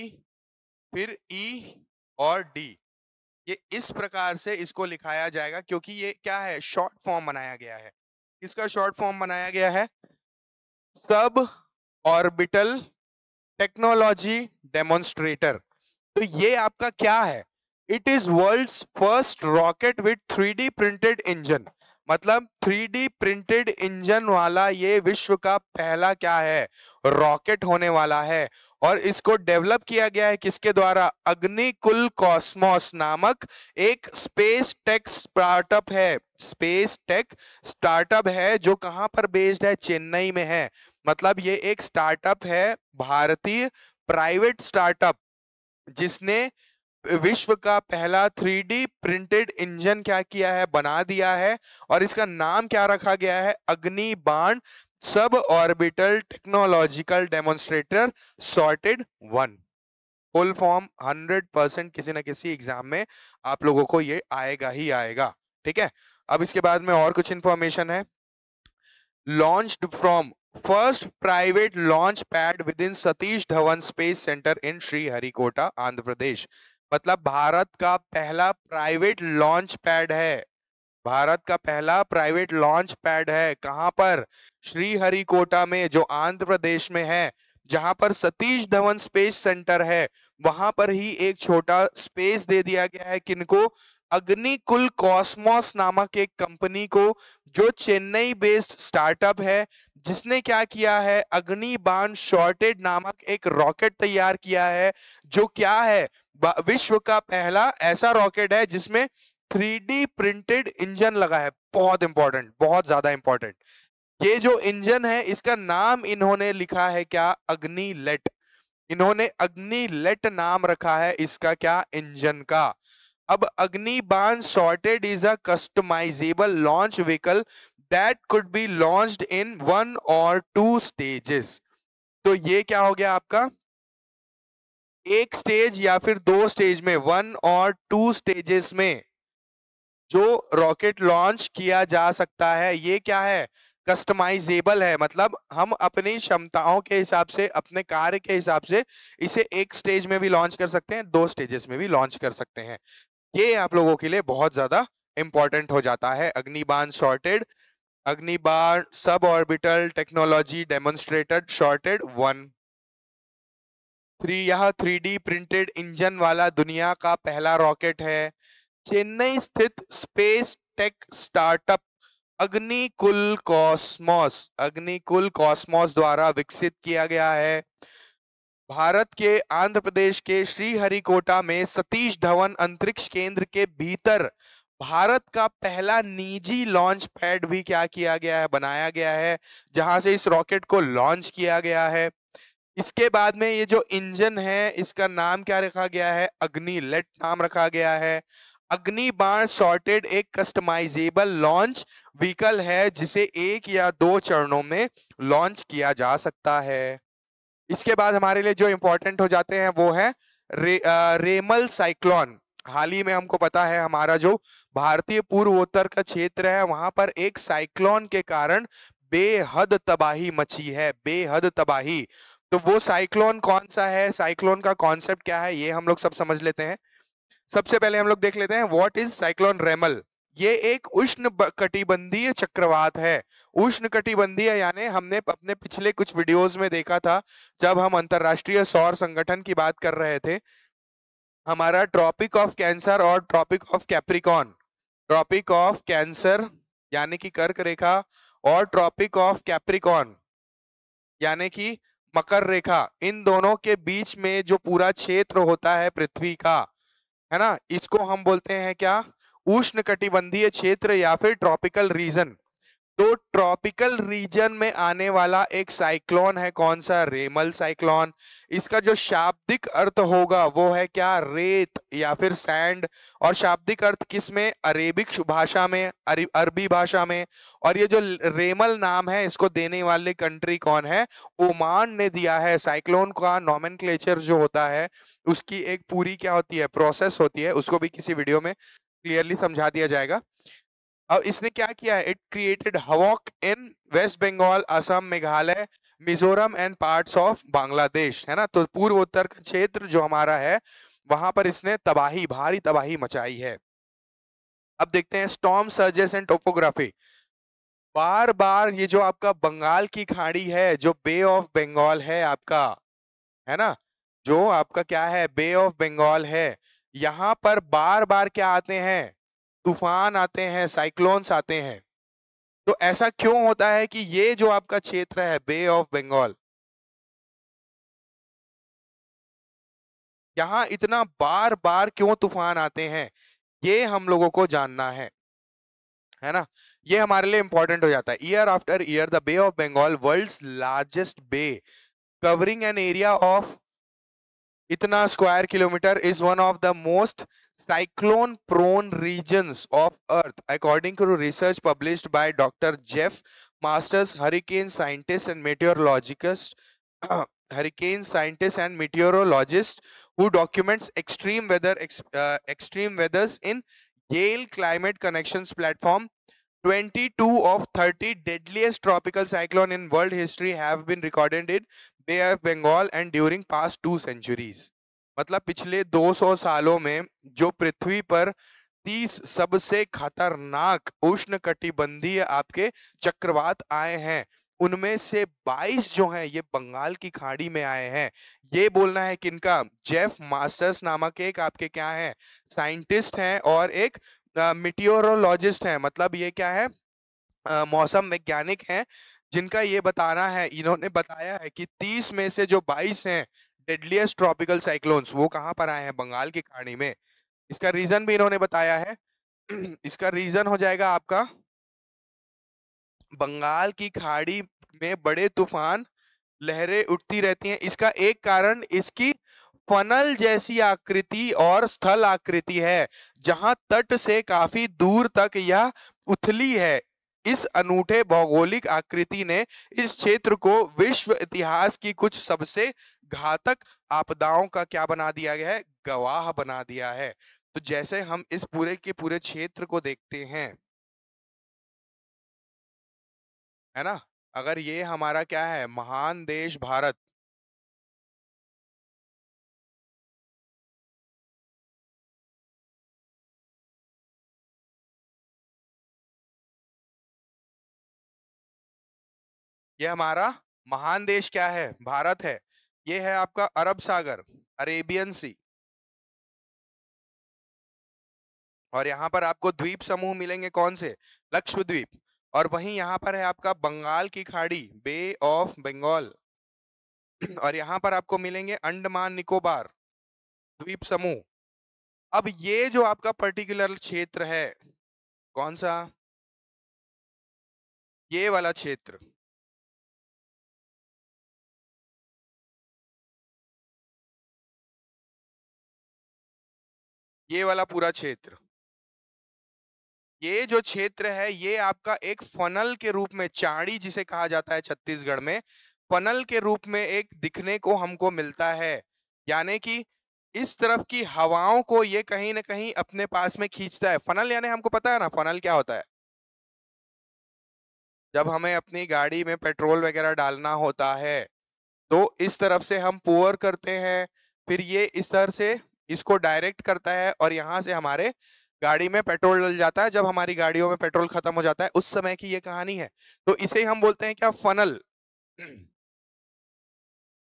फिर ई e और डी ये इस प्रकार से इसको लिखाया जाएगा क्योंकि ये क्या है शॉर्ट फॉर्म बनाया गया है इसका शॉर्ट फॉर्म बनाया गया है सब ऑर्बिटल टेक्नोलॉजी डेमोन्स्ट्रेटर तो ये आपका क्या है it is world first rocket with three printed engine मतलब थ्री प्रिंटेड इंजन वाला ये विश्व का पहला क्या है रॉकेट होने वाला है और इसको डेवलप किया गया है किसके द्वारा अग्निकुल कॉस्मोस नामक एक स्पेस टेक स्टार्टअप है स्पेस टेक स्टार्टअप है जो कहां पर बेस्ड है चेन्नई में है मतलब ये एक स्टार्टअप है भारतीय प्राइवेट स्टार्टअप जिसने विश्व का पहला 3D प्रिंटेड इंजन क्या किया है बना दिया है और इसका नाम क्या रखा गया है Agnibaan sub orbital technological demonstrator sorted one full form hundred percent किसी ना किसी एग्जाम में आप लोगों को ये आएगा ही आएगा ठीक है अब इसके बाद में और कुछ इंफॉर्मेशन है launched from first private launch pad within Satish Dhawan space centre in Sriharikota Andhra Pradesh मतलब भारत का पहला प्राइवेट लॉन्च पैड है भारत का पहला प्राइवेट लॉन्च पैड है कहाँ पर श्रीहरिकोटा में जो आंध्र प्रदेश में है जहां पर सतीश धवन स्पेस सेंटर है वहां पर ही एक छोटा स्पेस दे दिया गया है किनको अग्निकुल कॉस्मोस नामक एक कंपनी को जो चेन्नई बेस्ड स्टार्टअप है हाँ। जिसने क्या किया है अग्निबान शॉर्टेड नामक एक रॉकेट तैयार किया है जो क्या है विश्व का पहला ऐसा रॉकेट है जिसमें थ्री प्रिंटेड इंजन लगा है बहुत इंपॉर्टेंट बहुत ज्यादा इंपॉर्टेंट ये जो इंजन है इसका नाम इन्होंने लिखा है क्या अग्नि लेट इन्होंने अग्नि लेट नाम रखा है इसका क्या इंजन का अब Agnibaan sorted is a customisable launch vehicle that could be launch in one और टू स्टेजेस तो ये क्या हो गया आपका एक स्टेज या फिर दो स्टेज में वन और टू स्टेजेस में जो रॉकेट लॉन्च किया जा सकता है ये क्या है कस्टमाइजेबल है मतलब हम अपनी क्षमताओं के हिसाब से अपने कार्य के हिसाब से इसे एक स्टेज में भी लॉन्च कर सकते हैं दो स्टेजेस में भी लॉन्च कर सकते हैं ये आप लोगों के लिए बहुत ज्यादा इंपॉर्टेंट हो जाता है अग्निबान sorted Agnibaan sub orbital technology demonstrated sorted one three यह थ्री डी प्रिंटेड इंजन वाला दुनिया का पहला रॉकेट है चेन्नई स्थित space tech startup Agnikul Cosmos Agnikul Cosmos द्वारा विकसित किया गया है भारत के आंध्र प्रदेश के श्रीहरिकोटा में सतीश धवन अंतरिक्ष केंद्र के भीतर भारत का पहला निजी लॉन्च पैड भी क्या किया गया है बनाया गया है जहां से इस रॉकेट को लॉन्च किया गया है इसके बाद में ये जो इंजन है इसका नाम क्या रखा गया है अग्नि लेट नाम रखा गया है अग्नि बाण शॉर्टेड एक कस्टमाइजेबल लॉन्च व्हीकल है जिसे एक या दो चरणों में लॉन्च किया जा सकता है इसके बाद हमारे लिए जो इंपॉर्टेंट हो जाते हैं वो है रे, आ, रेमल साइक्लॉन हाल ही में हमको पता है हमारा जो भारतीय पूर्वोत्तर का क्षेत्र है वहां पर एक साइक्लोन के कारण बेहद तबाही मची है बेहद तबाही तो वो साइक्लोन कौन सा है साइक्लोन का कॉन्सेप्ट क्या है ये हम लोग सब समझ लेते हैं सबसे पहले हम लोग देख लेते हैं व्हाट इज साइक्लोन रेमल ये एक उष्ण कटिबंधीय चक्रवात है उष्ण कटिबंधीय यानी हमने अपने पिछले कुछ वीडियोस में देखा था जब हम अंतरराष्ट्रीय सौर संगठन की बात कर रहे थे हमारा ट्रॉपिक ऑफ कैंसर और tropic of capricorn tropic of cancer यानी कि कर्क रेखा और ट्रॉपिक ऑफ कैप्रिकॉन यानी कि मकर रेखा इन दोनों के बीच में जो पूरा क्षेत्र होता है पृथ्वी का है ना इसको हम बोलते हैं क्या उष्ण कटिबंधीय क्षेत्र या फिर ट्रॉपिकल रीजन तो ट्रॉपिकल रीजन में आने वाला एक साइक्लोन है कौन सा रेमल साइक्लोन इसका जो शाब्दिक अर्थ होगा वो है क्या रेत या फिर सैंड और शाब्दिक अर्थ किस में अरेबिक भाषा में अरबी भाषा में और ये जो रेमल नाम है इसको देने वाली कंट्री कौन है ओमान ने दिया है साइक्लोन का नॉमन जो होता है उसकी एक पूरी क्या होती है प्रोसेस होती है उसको भी किसी वीडियो में क्लियरली समझा दिया जाएगा अब इसने क्या किया है it created havoc in West Bengal Assam Meghalaya Mizoram and parts of Bangladesh है ना तो पूर्वोत्तर का क्षेत्र जो हमारा है वहां पर इसने तबाही भारी तबाही मचाई है अब देखते हैं स्टॉम सर्जेस एंड टोपोग्राफी बार बार ये जो आपका बंगाल की खाड़ी है जो बे ऑफ बंगाल है आपका है ना जो आपका क्या है बे ऑफ बंगाल है यहाँ पर बार बार क्या आते हैं तूफान आते हैं साइक्लोन्स आते हैं तो ऐसा क्यों होता है कि ये जो आपका क्षेत्र है बे ऑफ बंगाल यहाँ इतना बार बार क्यों तूफान आते हैं ये हम लोगों को जानना है है ना ये हमारे लिए इंपॉर्टेंट हो जाता है year after year the bay of Bengal world largest bay covering an area of इतना square kilometre is one of the most cyclone prone regions of earth according to research published by dr jeff masters hurricane scientist and meteorologist hurricane scientist and meteorologist who documents extreme weather ex, uh, extreme weathers in yale climate connections platform 22 of 30 deadliest tropical cyclone in world history have been recorded in Bay of Bengal and during past two centuries. मतलब पिछले 200 सालों में जो पृथ्वी पर 30 सबसे खतरनाक उष्ण कटिबंधीय आपके चक्रवात आए हैं उनमें से 22 जो हैं ये बंगाल की खाड़ी में आए हैं ये बोलना है किनका जेफ मास्टर्स नामक एक आपके क्या है साइंटिस्ट हैं और एक मिटियोरोलॉजिस्ट हैं मतलब ये क्या है मौसम वैज्ञानिक हैं जिनका ये बताना है इन्होंने बताया है कि 30 में से जो 22 हैं डेडलीस्ट ट्रॉपिकल साइक्लोन्स वो कहाँ पर आए हैं बंगाल की खाड़ी में इसका रीजन भी इन्होंने बताया है इसका रीजन हो जाएगा आपका बंगाल की खाड़ी में बड़े तूफान लहरें उठती रहती हैं इसका एक कारण इसकी फनल जैसी आकृति और स्थल आकृति है जहां तट से काफी दूर तक यह उथली है इस अनूठे भौगोलिक आकृति ने इस क्षेत्र को विश्व इतिहास की कुछ सबसे घातक आपदाओं का क्या बना दिया गया है गवाह बना दिया है तो जैसे हम इस पूरे के पूरे क्षेत्र को देखते हैं है ना अगर ये हमारा क्या है महान देश भारत ये हमारा महान देश क्या है भारत है ये है आपका अरब सागर अरेबियन सी और यहाँ पर आपको द्वीप समूह मिलेंगे कौन से लक्षद्वीप और वहीं यहाँ पर है आपका बंगाल की खाड़ी बे ऑफ बंगाल और यहाँ पर आपको मिलेंगे अंडमान निकोबार द्वीप समूह अब ये जो आपका पर्टिकुलर क्षेत्र है कौन सा ये वाला क्षेत्र ये वाला पूरा क्षेत्र ये जो क्षेत्र है ये आपका एक फनल के रूप में चाड़ी जिसे कहा जाता है छत्तीसगढ़ में फनल के रूप में एक दिखने को हमको मिलता है यानी कि इस तरफ की हवाओं को ये कहीं ना कहीं अपने पास में खींचता है फनल यानी हमको पता है ना फनल क्या होता है जब हमें अपनी गाड़ी में पेट्रोल वगैरह डालना होता है तो इस तरफ से हम पोअर करते हैं फिर ये इस तरह से इसको डायरेक्ट करता है और यहाँ से हमारे गाड़ी में पेट्रोल डल जाता है जब हमारी गाड़ियों में पेट्रोल खत्म हो जाता है उस समय की ये कहानी है तो इसे हम बोलते हैं क्या फनल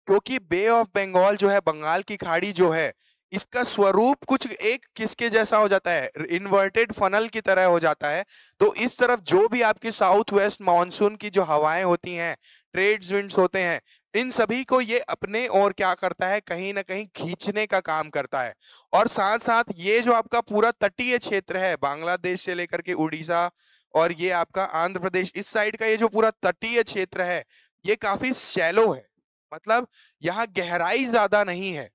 क्योंकि बे ऑफ बंगाल जो है बंगाल की खाड़ी जो है इसका स्वरूप कुछ एक किसके जैसा हो जाता है इन्वर्टेड फनल की तरह हो जाता है तो इस तरफ जो भी आपकी साउथ वेस्ट मानसून की जो हवाएं होती हैं ट्रेड्स विंड्स होते हैं इन सभी को ये अपने और क्या करता है कहीं ना कहीं खींचने का काम करता है और साथ साथ ये जो आपका पूरा तटीय क्षेत्र है बांग्लादेश से लेकर के उड़ीसा और ये आपका आंध्र प्रदेश इस साइड का ये जो पूरा तटीय क्षेत्र है ये काफी शैलो है मतलब यहाँ गहराई ज्यादा नहीं है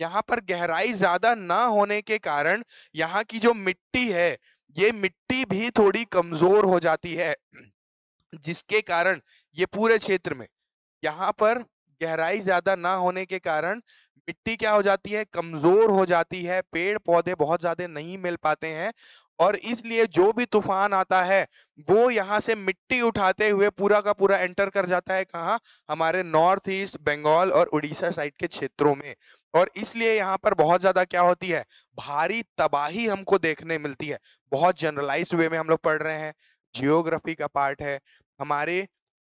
यहाँ पर गहराई ज्यादा ना होने के कारण यहाँ की जो मिट्टी है ये मिट्टी भी थोड़ी कमजोर हो जाती है जिसके कारण ये पूरे क्षेत्र में यहाँ पर गहराई ज्यादा ना होने के कारण मिट्टी क्या हो जाती है कमजोर हो जाती है पेड़ पौधे बहुत ज्यादा नहीं मिल पाते हैं और इसलिए जो भी तूफान आता है वो यहाँ से मिट्टी उठाते हुए पूरा का पूरा एंटर कर जाता है कहाँ हमारे नॉर्थ ईस्ट बंगाल और उड़ीसा साइड के क्षेत्रों में और इसलिए यहाँ पर बहुत ज़्यादा क्या होती है भारी तबाही हमको देखने मिलती है बहुत जनरलाइज वे में हम लोग पढ़ रहे हैं जियोग्राफी का पार्ट है हमारे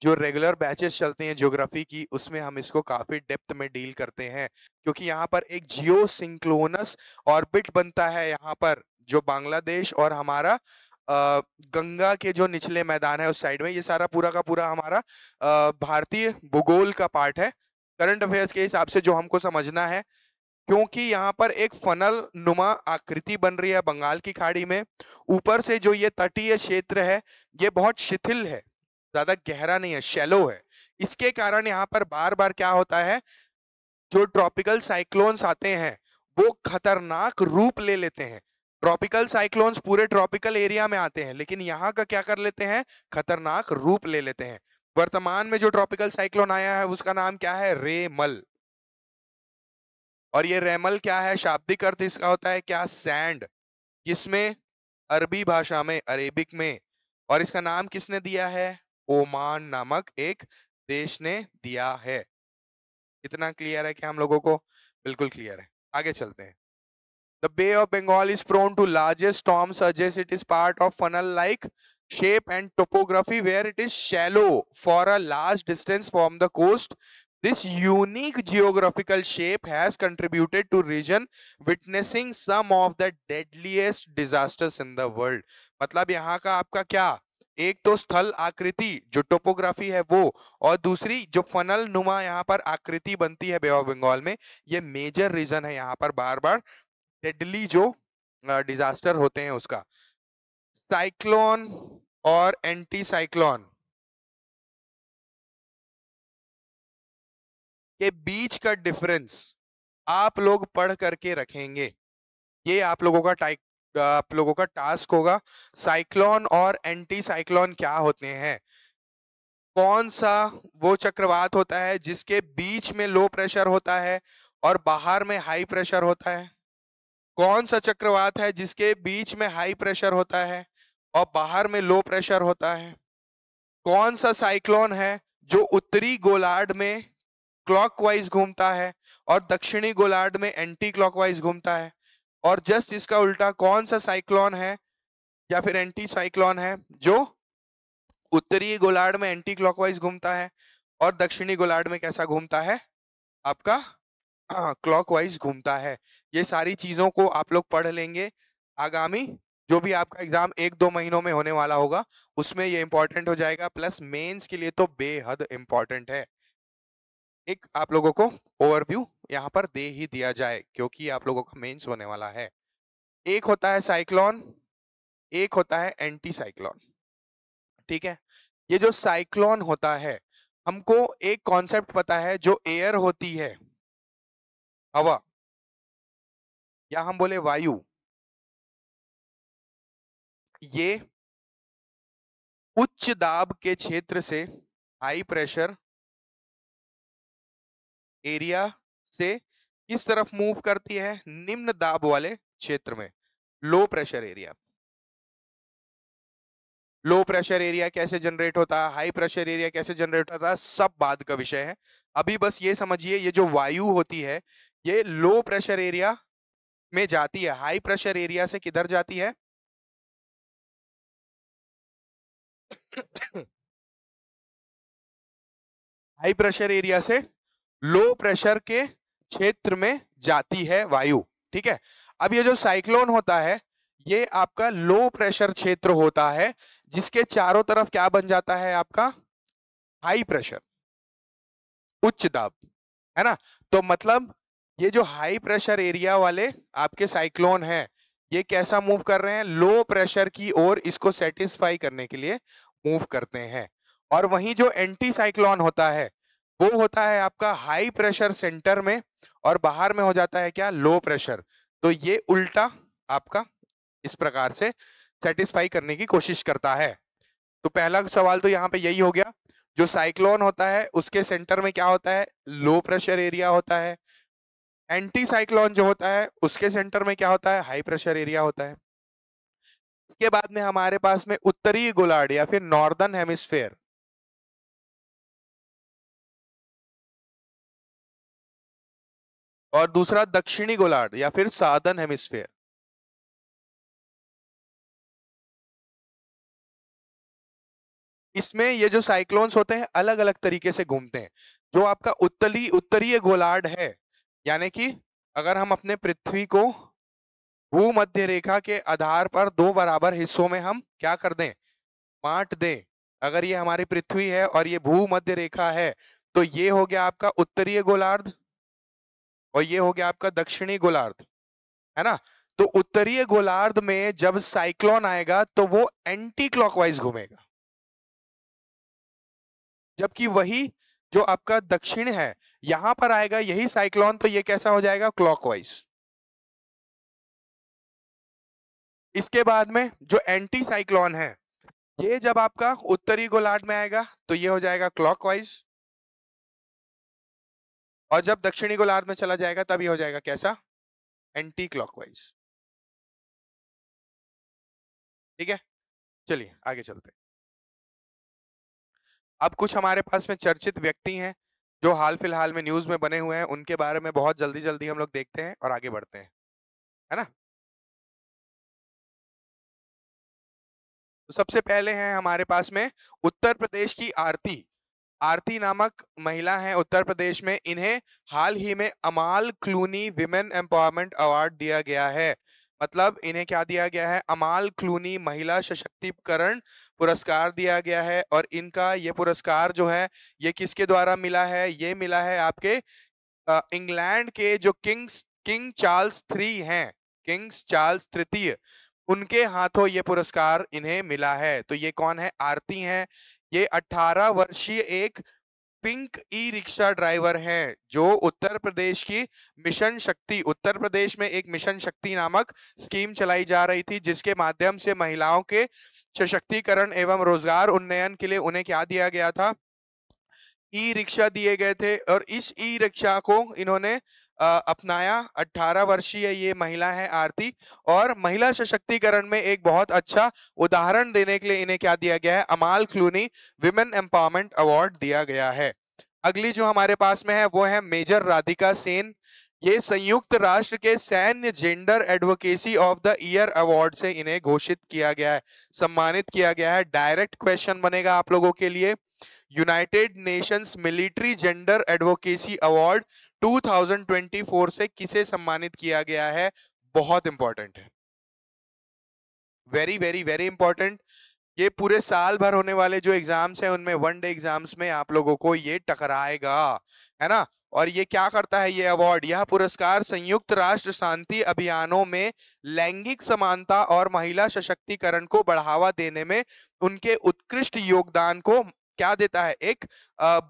जो रेगुलर बैचेस चलते हैं ज्योग्राफी की उसमें हम इसको काफ़ी डेप्थ में डील करते हैं क्योंकि यहाँ पर एक जियो सिंक्लोनस ऑर्बिट बनता है यहाँ पर जो बांग्लादेश और हमारा गंगा के जो निचले मैदान है उस साइड में ये सारा पूरा का पूरा हमारा भारतीय भूगोल का पार्ट है करंट अफेयर्स के हिसाब से जो हमको समझना है क्योंकि यहाँ पर एक फनल नुमा आकृति बन रही है बंगाल की खाड़ी में ऊपर से जो ये तटीय क्षेत्र है ये बहुत शिथिल है ज्यादा गहरा नहीं है शेलो है इसके कारण यहाँ पर बार बार क्या होता है जो ट्रॉपिकल साइक्लोन्स आते हैं वो खतरनाक रूप ले लेते हैं ट्रॉपिकल साइक्लोन्स पूरे ट्रॉपिकल एरिया में आते हैं लेकिन यहाँ का क्या कर लेते हैं खतरनाक रूप ले लेते हैं वर्तमान में जो ट्रॉपिकल साइक्लोन आया है उसका नाम क्या है रेमल और ये रेमल क्या है शाब्दिक अर्थ इसका होता है क्या सैंड किसमें अरबी भाषा में अरेबिक में और इसका नाम किसने दिया है ओमान नामक एक देश ने दिया है इतना क्लियर है क्या हम लोगों को बिल्कुल क्लियर है आगे चलते हैं the bay of Bengal is prone to largest storms अजेस it is part of funnel like shape and topography where it is shallow for a large distance from the coast this unique geographical shape has contributed to region witnessing some of the deadliest disasters in the world मतलब यहाँ का आपका क्या एक तो स्थल आकृति जो टोपोग्राफी है वो और दूसरी जो फनल नुमा यहाँ पर आकृति बनती है बे ऑफ बंगाल में ये मेजर रीजन है यहाँ पर बार बार डेडली जो डिजास्टर होते हैं उसका साइक्लोन और एंटी साइक्लोन के बीच का डिफरेंस आप लोग पढ़ करके रखेंगे ये आप लोगों का आप लोगों का टास्क होगा साइक्लोन और एंटी साइक्लोन क्या होते हैं कौन सा वो चक्रवात होता है जिसके बीच में लो प्रेशर होता है और बाहर में हाई प्रेशर होता है कौन सा चक्रवात है जिसके बीच में हाई प्रेशर होता है और बाहर में लो प्रेशर होता है कौन सा साइक्लोन है जो उत्तरी गोलार्ड में क्लॉकवाइज घूमता है और दक्षिणी गोलार्ड में एंटी क्लॉकवाइज घूमता है और जस्ट इसका उल्टा कौन सा साइक्लॉन है या फिर एंटी साइक्लॉन है जो उत्तरी गोलार्ध में एंटी क्लॉकवाइज घूमता है और दक्षिणी गोलार्ध में कैसा घूमता है आपका क्लॉकवाइज घूमता है ये सारी चीजों को आप लोग पढ़ लेंगे आगामी जो भी आपका एग्जाम एक दो महीनों में होने वाला होगा उसमें ये इंपॉर्टेंट हो जाएगा प्लस मेंस के लिए तो बेहद इंपॉर्टेंट है एक आप लोगों को ओवरव्यू यहाँ पर दे ही दिया जाए क्योंकि आप लोगों का मेंस होने वाला है एक होता है साइक्लोन एक होता है एंटी साइक्लोन ठीक है ये जो साइक्लोन होता है हमको एक कॉन्सेप्ट पता है जो एयर होती है हवा या हम बोले वायु ये उच्च दाब के क्षेत्र से हाई प्रेशर एरिया से किस तरफ मूव करती है निम्न दाब वाले क्षेत्र में low pressure area low pressure area कैसे जनरेट होता है हाई प्रेशर एरिया कैसे जनरेट होता है सब बाद का विषय है अभी बस ये समझिए ये जो वायु होती है ये लो प्रेशर एरिया में जाती है हाई प्रेशर एरिया से किधर जाती है हाई प्रेशर एरिया से लो प्रेशर के क्षेत्र में जाती है वायु ठीक है अब ये जो साइक्लोन होता है ये आपका लो प्रेशर क्षेत्र होता है जिसके चारों तरफ क्या बन जाता है आपका हाई प्रेशर उच्च दाब है ना तो मतलब ये जो हाई प्रेशर एरिया वाले आपके साइक्लोन हैं ये कैसा मूव कर रहे हैं लो प्रेशर की ओर इसको सेटिस्फाई करने के लिए मूव करते हैं और वहीं जो एंटी साइक्लोन होता है वो होता है आपका हाई प्रेशर सेंटर में और बाहर में हो जाता है क्या लो प्रेशर तो ये उल्टा आपका इस प्रकार से सेटिस्फाई करने की कोशिश करता है तो पहला सवाल तो यहाँ पे यही हो गया जो साइक्लोन होता है उसके सेंटर में क्या होता है लो प्रेशर एरिया होता है एंटी साइक्लोन जो होता है उसके सेंटर में क्या होता है हाई प्रेशर एरिया होता है इसके बाद में हमारे पास में उत्तरी गोलार्ड या फिर नॉर्दर्न हेमिस्फेयर और दूसरा दक्षिणी गोलार्ध या फिर साधन हेमिस्फेयर इसमें ये जो साइक्लोन्स होते हैं अलग अलग तरीके से घूमते हैं जो आपका उत्तरी उत्तरीय गोलार्ध है यानी कि अगर हम अपने पृथ्वी को भूमध्य रेखा के आधार पर दो बराबर हिस्सों में हम क्या कर दें बांट दें अगर ये हमारी पृथ्वी है और ये भूमध्य रेखा है तो ये हो गया आपका उत्तरीय गोलार्ध और ये हो गया आपका दक्षिणी गोलार्ध है ना तो उत्तरीय गोलार्ध में जब साइक्लोन आएगा तो वो एंटी क्लॉकवाइज घूमेगा जबकि वही जो आपका दक्षिण है यहां पर आएगा यही साइक्लोन तो ये कैसा हो जाएगा क्लॉकवाइज इसके बाद में जो एंटी साइक्लोन है ये जब आपका उत्तरी गोलार्ध में आएगा तो ये हो जाएगा क्लॉकवाइज और जब दक्षिणी गोलार्ध में चला जाएगा तभी हो जाएगा कैसा एंटी क्लॉकवाइज ठीक है चलिए आगे चलते अब कुछ हमारे पास में चर्चित व्यक्ति हैं जो हाल फिलहाल में न्यूज में बने हुए हैं उनके बारे में बहुत जल्दी जल्दी हम लोग देखते हैं और आगे बढ़ते हैं है ना तो सबसे पहले हैं हमारे पास में उत्तर प्रदेश की आरती आरती नामक महिला हैं उत्तर प्रदेश में इन्हें हाल ही में अमाल क्लूनी विमेन एम्पावरमेंट अवार्ड दिया गया है मतलब इन्हें क्या दिया गया है अमाल क्लूनी महिला सशक्तिकरण पुरस्कार दिया गया है और इनका ये पुरस्कार जो है ये किसके द्वारा मिला है ये मिला है आपके इंग्लैंड के जो किंग्स किंग चार्ल्स थ्री हैं किंग्स चार्ल्स तृतीय उनके हाथों ये पुरस्कार इन्हें मिला है तो ये कौन है आरती हैं ये 18 वर्षीय एक पिंक ई रिक्शा ड्राइवर हैं जो उत्तर प्रदेश की मिशन शक्ति उत्तर प्रदेश में एक मिशन शक्ति नामक स्कीम चलाई जा रही थी जिसके माध्यम से महिलाओं के सशक्तिकरण एवं रोजगार उन्नयन के लिए उन्हें क्या दिया गया था ई रिक्शा दिए गए थे और इस ई रिक्शा को इन्होंने अपनाया 18 वर्षीय ये महिला है आरती और महिला सशक्तिकरण में एक बहुत अच्छा उदाहरण देने के लिए इन्हें क्या दिया गया है अमाल क्लूनी विमेन एम्पावरमेंट अवार्ड दिया गया है अगली जो हमारे पास में है वो है मेजर राधिका सेन ये संयुक्त राष्ट्र के सैन्य gender advocacy of the year award से इन्हें घोषित किया गया है सम्मानित किया गया है डायरेक्ट क्वेश्चन बनेगा आप लोगों के लिए united nations military gender advocacy award 2024 से किसे सम्मानित किया गया है बहुत इंपॉर्टेंट है वेरी वेरी वेरी इंपॉर्टेंट ये पूरे साल भर होने वाले जो एग्जाम्स हैं उनमें वन डे एग्जाम्स में आप लोगों को ये टकराएगा है ना और ये क्या करता है ये अवार्ड यह पुरस्कार संयुक्त राष्ट्र शांति अभियानों में लैंगिक समानता और महिला सशक्तिकरण को बढ़ावा देने में उनके उत्कृष्ट योगदान को क्या देता है एक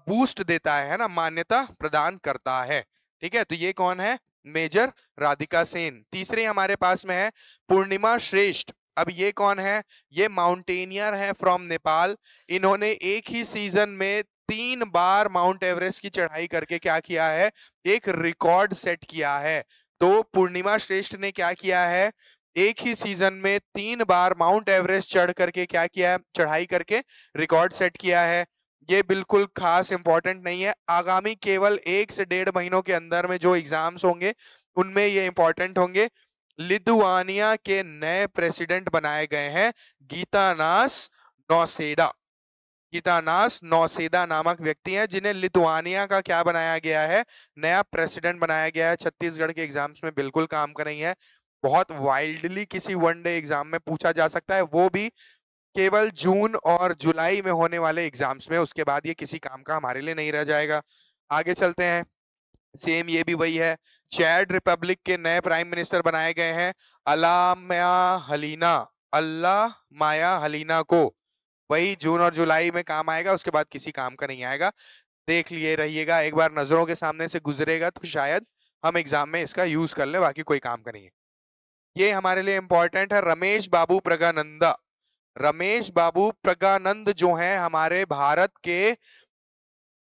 बूस्ट देता है ना मान्यता प्रदान करता है ठीक है तो ये कौन है मेजर राधिका सेन तीसरे हमारे पास में है पूर्णिमा श्रेष्ठ अब ये कौन है ये माउंटेनियर है फ्रॉम नेपाल इन्होंने एक ही सीजन में तीन बार माउंट एवरेस्ट की चढ़ाई करके क्या किया है एक रिकॉर्ड सेट किया है तो पूर्णिमा श्रेष्ठ ने क्या किया है एक ही सीजन में तीन बार माउंट एवरेस्ट चढ़ करके क्या किया है चढ़ाई करके रिकॉर्ड सेट किया है ये बिल्कुल खास इंपॉर्टेंट नहीं है आगामी केवल एक से डेढ़ महीनों के अंदर में जो एग्जाम्स होंगे उनमें ये इंपॉर्टेंट होंगे लिदुआनिया के नए प्रेसिडेंट बनाए गए हैं गीतानास नौसेडा गीतानास नौसेदा नामक व्यक्ति हैं जिन्हें लिथुआनिया का क्या बनाया गया है नया प्रेसिडेंट बनाया गया है छत्तीसगढ़ के एग्जाम्स में बिल्कुल काम करेंगे बहुत वाइल्डली किसी वन डे एग्जाम में पूछा जा सकता है वो भी केवल जून और जुलाई में होने वाले एग्जाम्स में उसके बाद ये किसी काम का हमारे लिए नहीं रह जाएगा आगे चलते हैं सेम ये भी वही है चैड रिपब्लिक के नए प्राइम मिनिस्टर बनाए गए हैं माया हलीना अल्लाह माया हलीना को वही जून और जुलाई में काम आएगा उसके बाद किसी काम का नहीं आएगा देख लिए रहिएगा एक बार नजरों के सामने से गुजरेगा तो शायद हम एग्जाम में इसका यूज कर ले बाकी कोई काम का नहीं है ये हमारे लिए इंपॉर्टेंट है रमेश बाबू प्रगानंदा रमेश बाबू प्रगानंद जो हैं हमारे भारत के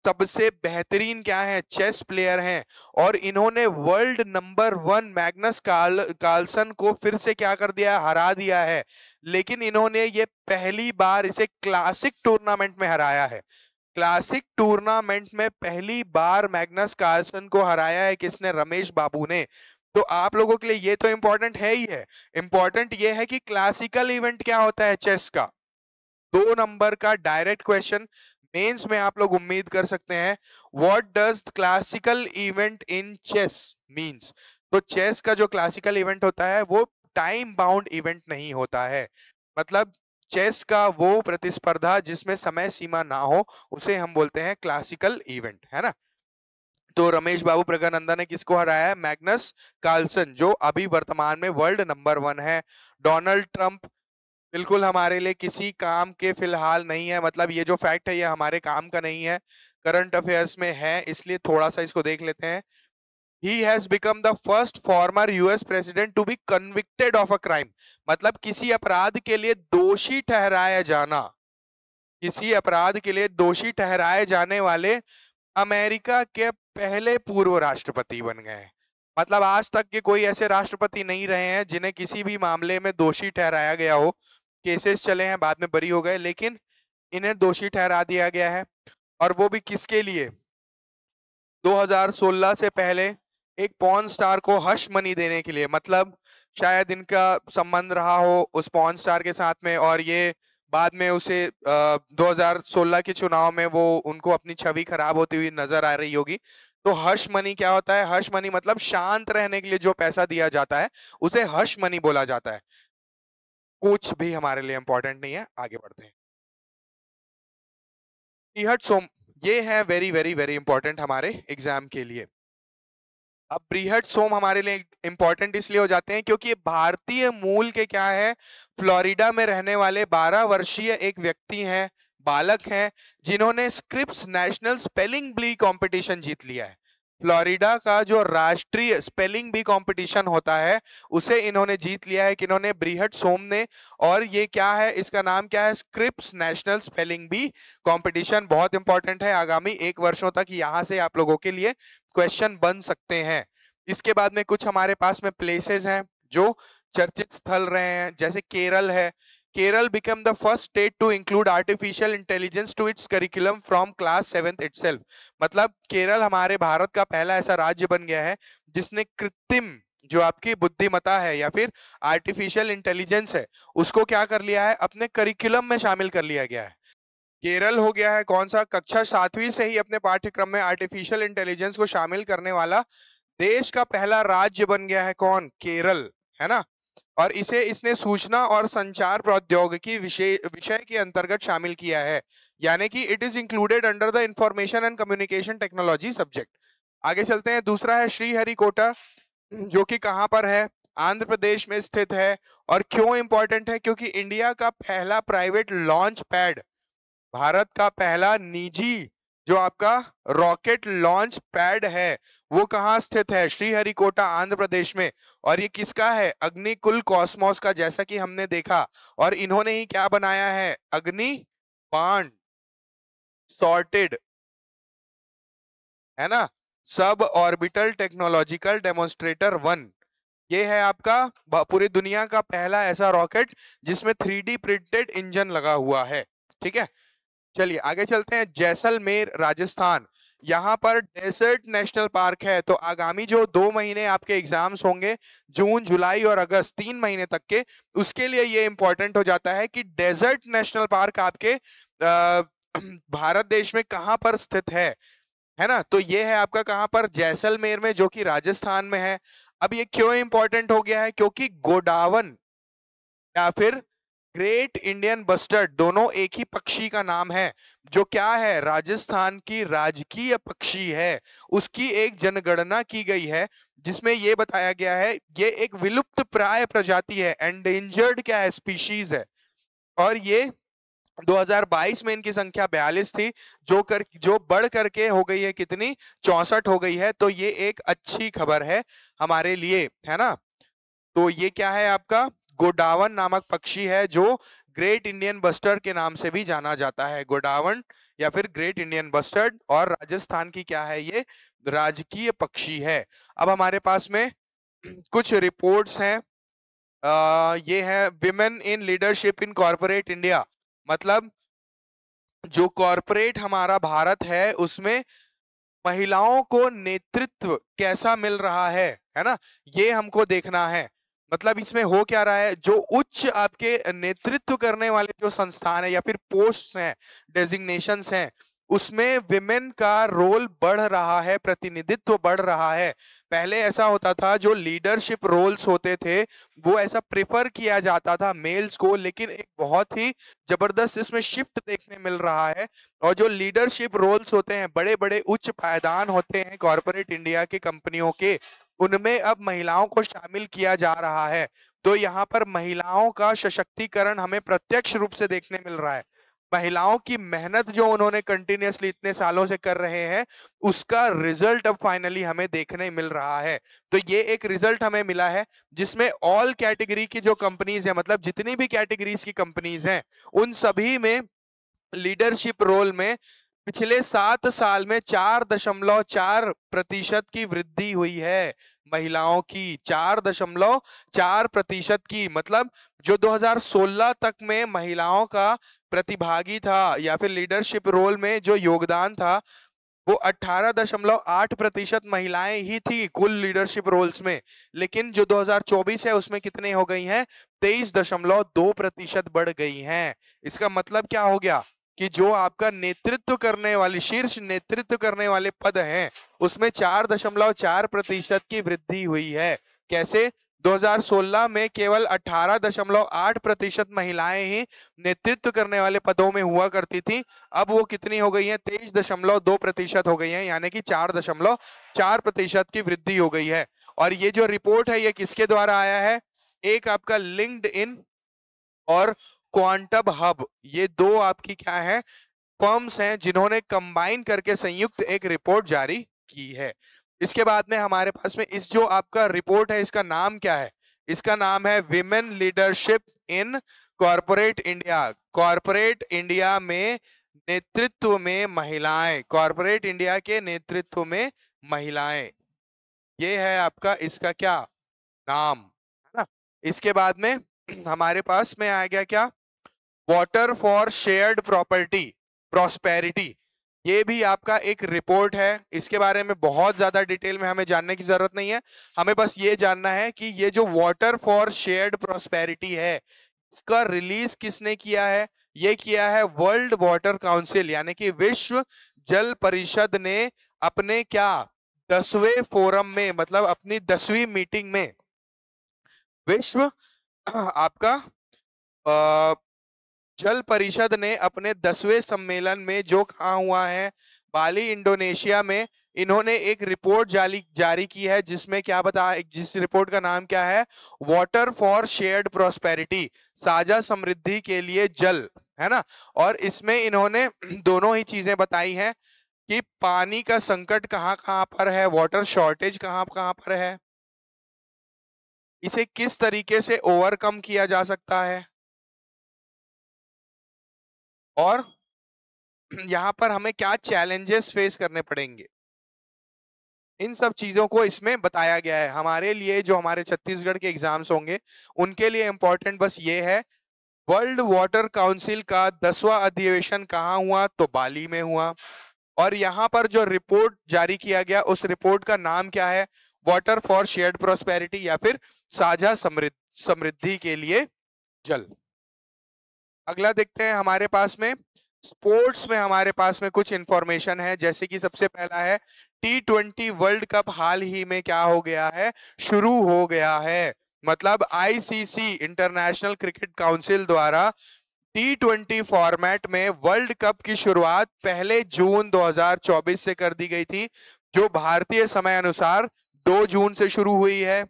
सबसे बेहतरीन क्या है चेस प्लेयर हैं और इन्होंने world number one Magnus Carl Carlsen को फिर से क्या कर दिया हरा दिया है लेकिन इन्होंने ये पहली बार इसे क्लासिक टूर्नामेंट में हराया है क्लासिक टूर्नामेंट में पहली बार मैग्नस कार्लसन को हराया है किसने रमेश बाबू ने तो आप लोगों के लिए ये तो इम्पोर्टेंट है ही है इम्पोर्टेंट ये है कि क्लासिकल इवेंट क्या होता है चेस का दो नंबर का डायरेक्ट क्वेश्चन मेंस में आप लोग उम्मीद कर सकते हैं what does classical event in chess means तो चेस का जो क्लासिकल इवेंट होता है वो टाइम बाउंड इवेंट नहीं होता है मतलब चेस का वो प्रतिस्पर्धा जिसमें समय सीमा ना हो उसे हम बोलते हैं क्लासिकल इवेंट है ना तो रमेश बाबू प्रगानंदा ने किसको हराया है मैग्नस कार्लसन जो अभी वर्तमान में वर्ल्ड नंबर वन है डोनाल्ड ट्रंप बिल्कुल हमारे लिए किसी काम के फिलहाल नहीं है मतलब ये जो फैक्ट है ये हमारे काम का नहीं है करंट अफेयर्स में है इसलिए थोड़ा सा इसको देख लेते हैं he has become the first former US president to be convicted of a crime मतलब किसी अपराध के लिए दोषी ठहराया जाना किसी अपराध के लिए दोषी ठहराए जाने वाले अमेरिका के पहले पूर्व राष्ट्रपति बन गए मतलब आज तक के कोई ऐसे राष्ट्रपति नहीं रहे हैं जिन्हें किसी भी मामले में दोषी ठहराया गया हो केसेस चले हैं बाद में बरी हो गए लेकिन इन्हें दोषी ठहरा दिया गया है और वो भी किसके लिए 2016 से पहले एक पॉन स्टार को हश मनी देने के लिए मतलब शायद इनका संबंध रहा हो उस पॉन स्टार के साथ में और ये बाद में उसे आ, 2016 के चुनाव में वो उनको अपनी छवि खराब होती हुई नजर आ रही होगी तो हर्ष मनी क्या होता है हर्ष मनी मतलब शांत रहने के लिए जो पैसा दिया जाता है उसे हर्ष मनी बोला जाता है कुछ भी हमारे लिए इंपॉर्टेंट नहीं है आगे बढ़ते हैं सोम ये है वेरी वेरी वेरी इंपॉर्टेंट हमारे एग्जाम के लिए अब बृहद सोम हमारे लिए इंपॉर्टेंट इसलिए हो जाते हैं क्योंकि भारतीय मूल के क्या है फ्लोरिडा में रहने वाले 12 वर्षीय एक व्यक्ति हैं बालक हैं जिन्होंने Scripps national spelling bee competition जीत लिया है फ्लोरिडा का जो राष्ट्रीय स्पेलिंग भी कंपटीशन होता है उसे इन्होंने जीत लिया है कि इन्होंने सोम ने और ये क्या है इसका नाम क्या है Scripps national spelling bee competition बहुत इंपॉर्टेंट है आगामी एक वर्षों तक यहाँ से आप लोगों के लिए क्वेश्चन बन सकते हैं इसके बाद में कुछ हमारे पास में प्लेसेज हैं जो चर्चित स्थल रहे हैं जैसे केरल है Kerala became the first state to include artificial intelligence to its curriculum from class seventh itself. मतलब केरल हमारे भारत का पहला ऐसा राज्य बन गया है जिसने कृत्रिम जो आपकी बुद्धिमता है या फिर आर्टिफिशियल इंटेलिजेंस है उसको क्या कर लिया है अपने करिकुलम में शामिल कर लिया गया है केरल हो गया है कौन सा कक्षा सातवीं से ही अपने पाठ्यक्रम में आर्टिफिशियल इंटेलिजेंस को शामिल करने वाला देश का पहला राज्य बन गया है कौन केरल है ना और इसे इसने सूचना और संचार प्रौद्योगिकी विषय विषय के अंतर्गत शामिल किया है यानी कि it is included under the information and communication technology subject आगे चलते हैं दूसरा है श्रीहरिकोटा जो कि कहाँ पर है आंध्र प्रदेश में स्थित है और क्यों इंपॉर्टेंट है क्योंकि इंडिया का पहला प्राइवेट लॉन्च पैड भारत का पहला निजी जो आपका रॉकेट लॉन्च पैड है वो कहाँ स्थित है श्रीहरिकोटा आंध्र प्रदेश में और ये किसका है अग्नि कुल कॉस्मोस का जैसा कि हमने देखा और इन्होंने ही क्या बनाया है अग्नि बाण सॉर्टेड है ना सब ऑर्बिटल टेक्नोलॉजिकल डेमोन्स्ट्रेटर वन ये है आपका पूरी दुनिया का पहला ऐसा रॉकेट जिसमें थ्री प्रिंटेड इंजन लगा हुआ है ठीक है चलिए आगे चलते हैं जैसलमेर राजस्थान यहाँ पर डेजर्ट नेशनल पार्क है तो आगामी जो दो महीने आपके एग्जाम्स होंगे जून जुलाई और अगस्त तीन महीने तक के उसके लिए ये इंपॉर्टेंट हो जाता है कि डेजर्ट नेशनल पार्क आपके भारत देश में कहाँ पर स्थित है है ना तो ये है आपका कहाँ पर जैसलमेर में जो कि राजस्थान में है अब ये क्यों इंपॉर्टेंट हो गया है क्योंकि गोडावन या फिर ग्रेट इंडियन बस्टर्ड दोनों एक ही पक्षी का नाम है जो क्या है राजस्थान की राजकीय पक्षी है उसकी एक जनगणना की गई है जिसमें ये बताया गया है ये एक विलुप्त प्राय प्रजाति है एंडेंजर्ड क्या है स्पीशीज है और ये 2022 में इनकी संख्या बयालीस थी जो कर जो बढ़ करके हो गई है कितनी चौसठ हो गई है तो ये एक अच्छी खबर है हमारे लिए है ना तो ये क्या है आपका गोडावन नामक पक्षी है जो ग्रेट इंडियन बस्टर्ड के नाम से भी जाना जाता है गोडावन या फिर ग्रेट इंडियन बस्टर्ड और राजस्थान की क्या है ये राजकीय पक्षी है अब हमारे पास में कुछ रिपोर्ट्स हैं ये है women in leadership in corporate India मतलब जो कॉरपोरेट हमारा भारत है उसमें महिलाओं को नेतृत्व कैसा मिल रहा है है ना ये हमको देखना है मतलब इसमें हो क्या रहा है जो उच्च आपके नेतृत्व करने वाले जो संस्थान है या फिर पोस्ट हैं डेजिग्नेशन हैं उसमें विमेन का रोल बढ़ रहा है प्रतिनिधित्व बढ़ रहा है पहले ऐसा होता था जो लीडरशिप रोल्स होते थे वो ऐसा प्रेफर किया जाता था मेल्स को लेकिन एक बहुत ही जबरदस्त इसमें शिफ्ट देखने मिल रहा है और जो लीडरशिप रोल्स होते हैं बड़े बड़े उच्च पायदान होते हैं कॉरपोरेट इंडिया के कंपनियों के उनमें अब महिलाओं को शामिल किया जा रहा है तो यहाँ पर महिलाओं का सशक्तिकरण हमें प्रत्यक्ष रूप से देखने मिल रहा है महिलाओं की मेहनत जो उन्होंने कंटिन्यूसली इतने सालों से कर रहे हैं उसका रिजल्ट अब फाइनली हमें देखने मिल रहा है तो ये एक रिजल्ट हमें मिला है जिसमें ऑल कैटेगरी की जो कंपनीज है मतलब जितनी भी कैटेगरीज की कंपनीज हैं उन सभी में लीडरशिप रोल में पिछले सात साल में चार दशमलव चार प्रतिशत की वृद्धि हुई है महिलाओं की चार दशमलव चार प्रतिशत की मतलब जो 2016 तक में महिलाओं का प्रतिभागी था या फिर लीडरशिप रोल में जो योगदान था वो 18.8 प्रतिशत महिलाएं ही थी कुल लीडरशिप रोल्स में लेकिन जो 2024 है उसमें कितने हो गई हैं 23.2 प्रतिशत बढ़ गई हैं इसका मतलब क्या हो गया कि जो आपका नेतृत्व करने वाले शीर्ष नेतृत्व करने वाले पद हैं उसमें चार दशमलव चार प्रतिशत की वृद्धि हुई है कैसे 2016 में केवल अठारह दशमलव आठ प्रतिशत महिलाएं ही नेतृत्व करने वाले पदों में हुआ करती थी अब वो कितनी हो गई है तेईस दशमलव दो प्रतिशत हो गई है यानी कि चार दशमलव चार प्रतिशत की वृद्धि हो गई है और ये जो रिपोर्ट है ये किसके द्वारा आया है एक आपका लिंक्ड इन और क्वांटब हब ये दो आपकी क्या है फर्म्स हैं जिन्होंने कंबाइन करके संयुक्त एक रिपोर्ट जारी की है इसके बाद में हमारे पास में इस जो आपका रिपोर्ट है इसका नाम क्या है इसका नाम है women leadership in corporate India corporate India में नेतृत्व में महिलाएं कॉरपोरेट इंडिया के नेतृत्व में महिलाएं ये है आपका इसका क्या नाम है ना इसके बाद में हमारे पास में आ गया क्या water for shared property prosperity ये भी आपका एक रिपोर्ट है इसके बारे में बहुत ज्यादा डिटेल में हमें जानने की जरूरत नहीं है हमें बस ये जानना है कि ये जो वाटर फॉर शेयर्ड प्रॉस्पेरिटी है इसका रिलीज किसने किया है ये किया है वर्ल्ड वाटर काउंसिल यानी कि विश्व जल परिषद ने अपने क्या दसवें फोरम में मतलब अपनी दसवीं मीटिंग में विश्व आपका जल परिषद ने अपने दसवें सम्मेलन में जो कहा हुआ है बाली इंडोनेशिया में इन्होंने एक रिपोर्ट जारी जारी की है जिसमें क्या बता जिस रिपोर्ट का नाम क्या है वाटर फॉर शेयर्ड प्रोस्पेरिटी साझा समृद्धि के लिए जल है ना और इसमें इन्होंने दोनों ही चीजें बताई हैं कि पानी का संकट कहाँ कहाँ पर है वाटर शॉर्टेज कहाँ कहाँ पर है इसे किस तरीके से ओवरकम किया जा सकता है और यहाँ पर हमें क्या चैलेंजेस फेस करने पड़ेंगे इन सब चीज़ों को इसमें बताया गया है हमारे लिए जो हमारे छत्तीसगढ़ के एग्जाम्स होंगे उनके लिए इम्पोर्टेंट बस ये है वर्ल्ड वाटर काउंसिल का दसवा अधिवेशन कहाँ हुआ तो बाली में हुआ और यहाँ पर जो रिपोर्ट जारी किया गया उस रिपोर्ट का नाम क्या है वाटर फॉर शेयर्ड प्रोस्पेरिटी या फिर साझा समृद्ध समृद्धि के लिए जल अगला देखते हैं हमारे पास में स्पोर्ट्स में हमारे पास में कुछ इंफॉर्मेशन है जैसे कि सबसे पहला है टी ट्वेंटी वर्ल्ड कप हाल ही में क्या हो गया है शुरू हो गया है मतलब आईसीसी इंटरनेशनल क्रिकेट काउंसिल द्वारा टी ट्वेंटी फॉर्मेट में वर्ल्ड कप की शुरुआत पहले जून 2024 से कर दी गई थी जो भारतीय समय अनुसार 2 जून से शुरू हुई है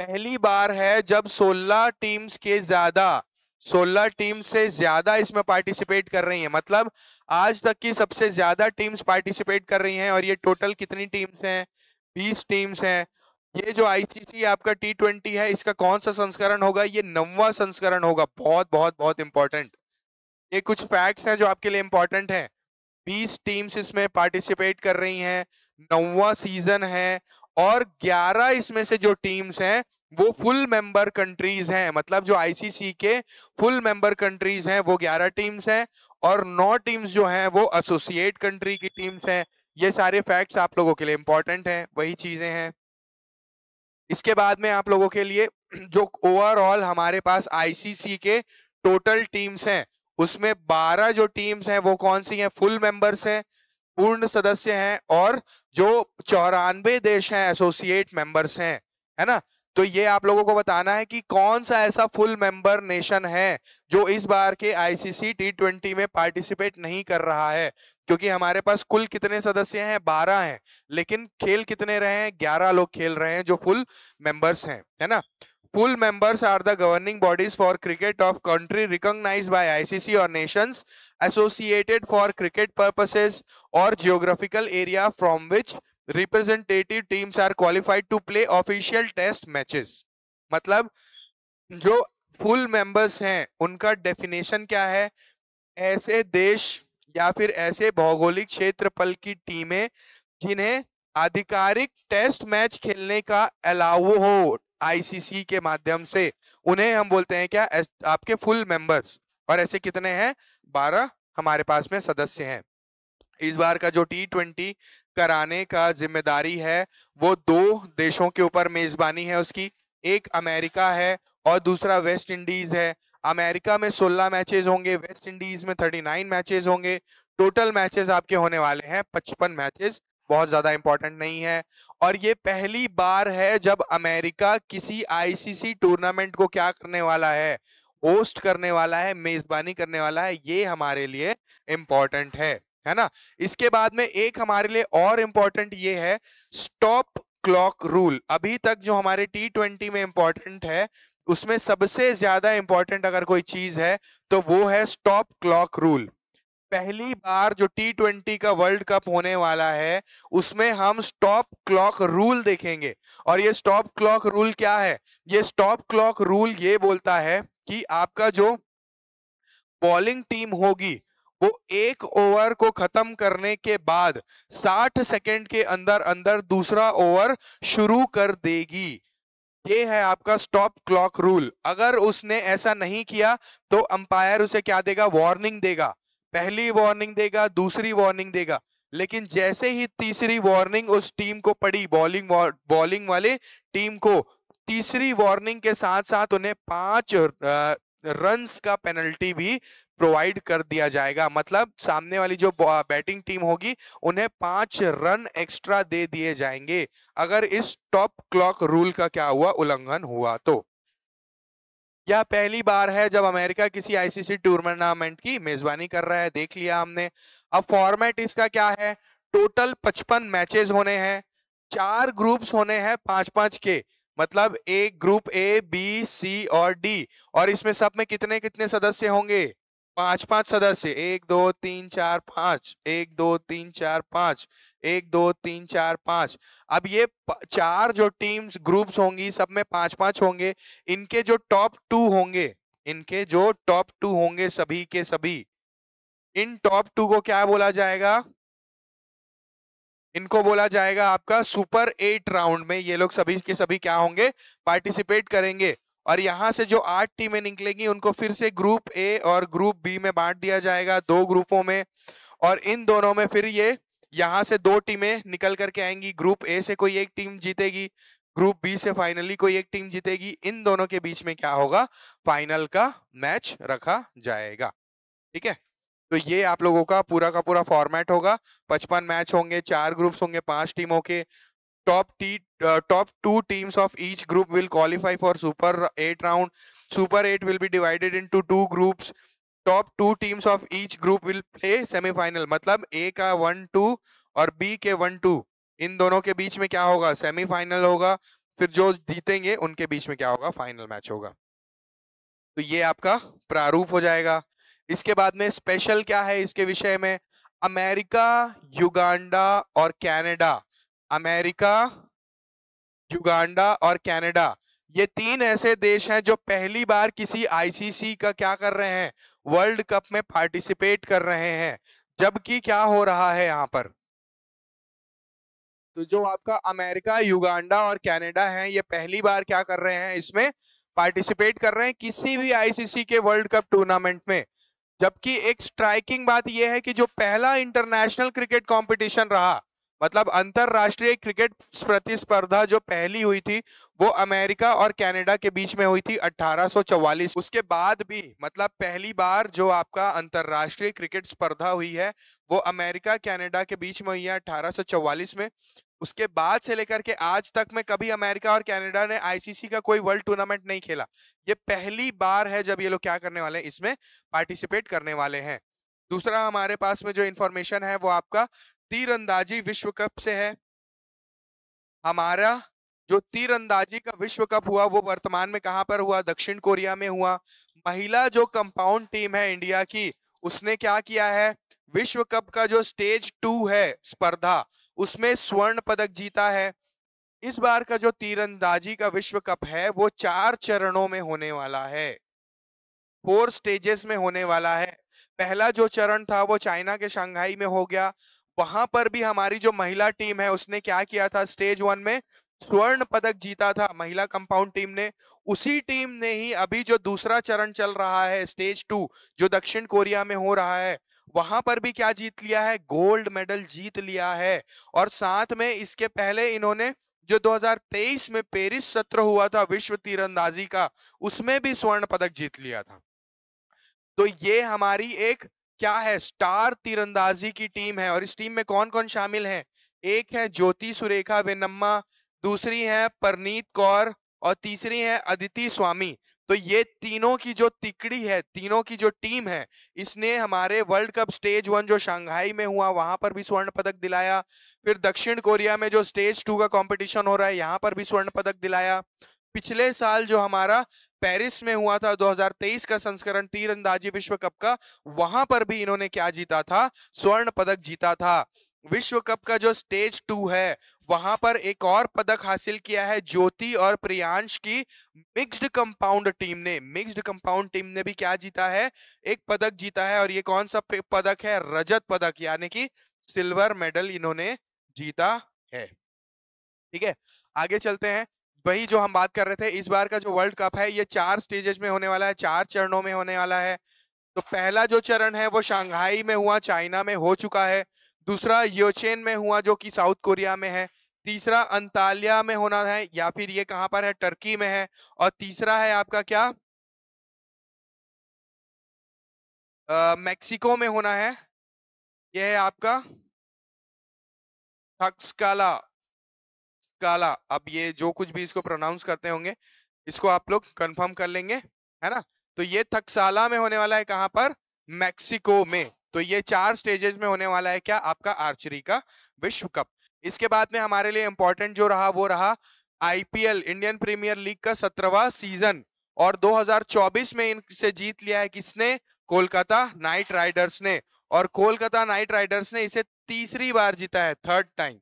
पहली बार है जब 16 टीम्स के ज्यादा सोलह टीम से ज्यादा इसमें पार्टिसिपेट कर रही हैं मतलब आज तक की सबसे ज्यादा टीम्स पार्टिसिपेट कर रही हैं और ये टोटल कितनी टीम्स हैं बीस टीम्स हैं ये जो आईसीसी आपका टी ट्वेंटी है इसका कौन सा संस्करण होगा ये नौवा संस्करण होगा बहुत बहुत बहुत इंपॉर्टेंट ये कुछ फैक्ट्स हैं जो आपके लिए इंपॉर्टेंट हैं बीस टीम्स इसमें पार्टिसिपेट कर रही हैं नौवा सीजन है और ग्यारह इसमें से जो टीम्स हैं वो फुल मेंबर कंट्रीज हैं मतलब जो आईसीसी के फुल मेंबर कंट्रीज हैं वो 11 टीम्स हैं और 9 टीम्स जो हैं वो एसोसिएट कंट्री की टीम्स हैं ये सारे फैक्ट्स आप लोगों के लिए इंपॉर्टेंट हैं वही चीजें हैं इसके बाद में आप लोगों के लिए जो ओवरऑल हमारे पास आईसीसी के टोटल टीम्स हैं उसमें 12 जो टीम्स हैं वो कौन सी हैं फुल मेंबर्स हैं पूर्ण सदस्य हैं और जो चौरानवे देश हैं एसोसिएट मेंबर्स हैं है ना तो ये आप लोगों को बताना है कि कौन सा ऐसा फुल मेंबर नेशन है जो इस बार के आईसीसी टी ट्वेंटी में पार्टिसिपेट नहीं कर रहा है क्योंकि हमारे पास कुल कितने सदस्य हैं बारह हैं लेकिन खेल कितने रहे हैं ग्यारह लोग खेल रहे हैं जो फुल मेंबर्स हैं है ना full members are the governing bodies for cricket of country recognise by ICC और nations associated for cricket purposes और geographical area from which representative teams are qualified to play official test matches मतलब जो फुल मेंबर्स हैं उनका डेफिनेशन क्या है ऐसे देश या फिर ऐसे भौगोलिक क्षेत्रफल की टीमें जिन्हें आधिकारिक टेस्ट मैच खेलने का अलाव हो आईसीसी के माध्यम से उन्हें हम बोलते हैं क्या आपके फुल मेंबर्स और ऐसे कितने हैं बारह हमारे पास में सदस्य हैं इस बार का जो टी ट्वेंटी कराने का जिम्मेदारी है वो दो देशों के ऊपर मेजबानी है उसकी एक अमेरिका है और दूसरा वेस्ट इंडीज है अमेरिका में 16 मैचेस होंगे वेस्ट इंडीज में 39 मैचेस होंगे टोटल मैचेस आपके होने वाले हैं 55 मैचेस बहुत ज्यादा इंपॉर्टेंट नहीं है और ये पहली बार है जब अमेरिका किसी आईसीसी टूर्नामेंट को क्या करने वाला है होस्ट करने वाला है मेजबानी करने वाला है ये हमारे लिए इंपॉर्टेंट है है ना इसके बाद में एक हमारे लिए और इंपॉर्टेंट ये है स्टॉप क्लॉक रूल अभी तक जो हमारे टी ट्वेंटी में इंपॉर्टेंट है उसमें सबसे ज्यादा इंपॉर्टेंट अगर कोई चीज है तो वो है स्टॉप क्लॉक रूल पहली बार जो टी ट्वेंटी का वर्ल्ड कप होने वाला है उसमें हम स्टॉप क्लॉक रूल देखेंगे और ये स्टॉप क्लॉक रूल क्या है ये स्टॉप क्लॉक रूल ये बोलता है कि आपका जो बॉलिंग टीम होगी वो एक ओवर को खत्म करने के बाद 60 सेकंड के अंदर अंदर दूसरा ओवर शुरू कर देगी ये है आपका स्टॉप क्लॉक रूल अगर उसने ऐसा नहीं किया तो अंपायर उसे क्या देगा वार्निंग देगा पहली वार्निंग देगा दूसरी वार्निंग देगा लेकिन जैसे ही तीसरी वार्निंग उस टीम को पड़ी बॉलिंग बॉलिंग वाले टीम को तीसरी वार्निंग के साथ साथ उन्हें पांच रन का पेनल्टी भी प्रोवाइड कर दिया जाएगा मतलब सामने वाली जो बैटिंग टीम होगी उन्हें पांच रन एक्स्ट्रा दे दिए जाएंगे अगर इस टॉप क्लॉक रूल का क्या हुआ उल्लंघन हुआ तो यह पहली बार है जब अमेरिका किसी आईसीसी टूर्नामेंट की मेजबानी कर रहा है देख लिया हमने अब फॉर्मेट इसका क्या है टोटल पचपन मैचेस होने हैं चार ग्रुप्स होने हैं पांच पांच के मतलब एक ग्रुप ए बी सी और डी और इसमें सब में कितने कितने सदस्य होंगे पांच पांच सदस्य एक दो तीन चार पांच एक दो तीन चार पांच एक दो तीन चार पांच अब ये चार जो टीम्स ग्रुप्स होंगी सब में पांच पांच होंगे इनके जो टॉप टू होंगे इनके जो टॉप टू होंगे सभी के सभी इन टॉप टू को क्या बोला जाएगा इनको बोला जाएगा आपका सुपर एट राउंड में ये लोग सभी के सभी क्या होंगे पार्टिसिपेट करेंगे और यहाँ से जो आठ टीमें निकलेंगी उनको फिर से ग्रुप ए और ग्रुप बी में बांट दिया जाएगा दो ग्रुपों में और इन दोनों में फिर ये यहाँ से दो टीमें निकल करके आएंगी ग्रुप ए से कोई एक टीम जीतेगी ग्रुप बी से फाइनली कोई एक टीम जीतेगी इन दोनों के बीच में क्या होगा फाइनल का मैच रखा जाएगा ठीक है तो ये आप लोगों का पूरा का पूरा फॉर्मेट होगा पचपन मैच होंगे चार ग्रुप्स होंगे पांच टीमों के top t uh, top two teams of each group will qualify for super 8 round super 8 will be divided into two groups top two teams of each group will play semifinal मतलब ए का वन टू और बी के वन टू इन दोनों के बीच में क्या होगा सेमीफाइनल होगा फिर जो जीतेंगे उनके बीच में क्या होगा फाइनल मैच होगा तो ये आपका प्रारूप हो जाएगा इसके बाद में स्पेशल क्या है इसके विषय में अमेरिका युगांडा और कैनेडा अमेरिका युगांडा और कनाडा ये तीन ऐसे देश हैं जो पहली बार किसी आईसीसी का क्या कर रहे हैं वर्ल्ड कप में पार्टिसिपेट कर रहे हैं जबकि क्या हो रहा है यहाँ पर तो जो आपका अमेरिका युगांडा और कनाडा हैं ये पहली बार क्या कर रहे हैं इसमें पार्टिसिपेट कर रहे हैं किसी भी आईसीसी के वर्ल्ड कप टूर्नामेंट में जबकि एक स्ट्राइकिंग बात यह है कि जो पहला इंटरनेशनल क्रिकेट कंपटीशन रहा मतलब अंतरराष्ट्रीय क्रिकेट प्रतिस्पर्धा जो पहली हुई थी वो अमेरिका और कनाडा के बीच में हुई थी 1844 उसके बाद भी मतलब पहली बार जो आपका अंतरराष्ट्रीय क्रिकेट स्पर्धा हुई है वो अमेरिका कनाडा के बीच में हुई है 1844 में उसके बाद से लेकर के आज तक में कभी अमेरिका और कनाडा ने आईसीसी का कोई वर्ल्ड टूर्नामेंट नहीं खेला ये पहली बार है जब ये लोग क्या करने वाले हैं इसमें पार्टिसिपेट करने वाले हैं दूसरा हमारे पास में जो इन्फॉर्मेशन है वो आपका तीरंदाजी विश्व कप से है हमारा जो तीरंदाजी का विश्व कप हुआ वो वर्तमान में कहां पर हुआ दक्षिण कोरिया में हुआ महिला जो कंपाउंड टीम है इंडिया की उसने क्या किया है विश्व कप का जो स्टेज टू है स्पर्धा उसमें स्वर्ण पदक जीता है इस बार का जो तीरंदाजी का विश्व कप है वो चार चरणों में होने वाला है फोर स्टेजेस में होने वाला है पहला जो चरण था वो चाइना के शंघाई में हो गया वहां पर भी हमारी जो महिला टीम है उसने क्या किया था स्टेज वन में स्वर्ण पदक जीता था महिला कंपाउंड टीम ने उसी टीम ने ही अभी जो दूसरा चरण चल रहा है स्टेज टू जो दक्षिण कोरिया में हो रहा है वहां पर भी क्या जीत लिया है गोल्ड मेडल जीत लिया है और साथ में इसके पहले इन्होंने जो 2023 में पेरिस सत्र हुआ था विश्व तीरंदाजी का उसमें भी स्वर्ण पदक जीत लिया था तो ये हमारी एक क्या है स्टार तीरंदाजी की टीम है और इस टीम में कौन कौन शामिल हैं एक है ज्योति सुरेखा वेनम्मा दूसरी है परनीत कौर और तीसरी है अदिति स्वामी तो ये तीनों की जो तिकड़ी है तीनों की जो टीम है इसने हमारे वर्ल्ड कप स्टेज वन जो शंघाई में हुआ वहां पर भी स्वर्ण पदक दिलाया फिर दक्षिण कोरिया में जो स्टेज टू का कंपटीशन हो रहा है यहाँ पर भी स्वर्ण पदक दिलाया पिछले साल जो हमारा पेरिस में हुआ था 2023 का संस्करण तीरंदाजी विश्व कप का वहां पर भी इन्होंने क्या जीता था स्वर्ण पदक जीता था विश्व कप का जो स्टेज टू है वहां पर एक और पदक हासिल किया है ज्योति और प्रियांश की मिक्स्ड कंपाउंड टीम ने मिक्स्ड कंपाउंड टीम ने भी क्या जीता है एक पदक जीता है और ये कौन सा पदक है रजत पदक यानी कि सिल्वर मेडल इन्होंने जीता है ठीक है आगे चलते हैं वही जो हम बात कर रहे थे इस बार का जो वर्ल्ड कप है ये चार स्टेजेस में होने वाला है चार चरणों में होने वाला है तो पहला जो चरण है वो शंघाई में हुआ चाइना में हो चुका है दूसरा योचेन में हुआ जो कि साउथ कोरिया में है तीसरा अंतालिया में होना है या फिर ये कहाँ पर है टर्की में है और तीसरा है आपका क्या मैक्सिको में होना है यह है आपका थक्सकाला काला अब ये जो कुछ भी इसको प्रोनाउंस करते होंगे इसको आप लोग कंफर्म कर लेंगे है ना तो ये थकसाला में होने वाला है कहाँ पर मैक्सिको में तो ये चार स्टेजेस में होने वाला है क्या आपका आर्चरी का विश्व कप इसके बाद में हमारे लिए इंपॉर्टेंट जो रहा वो रहा आईपीएल इंडियन प्रीमियर लीग का सत्रहवा सीजन और 2024 में इनसे जीत लिया है किसने कोलकाता नाइट राइडर्स ने और कोलकाता नाइट राइडर्स ने इसे तीसरी बार जीता है थर्ड टाइम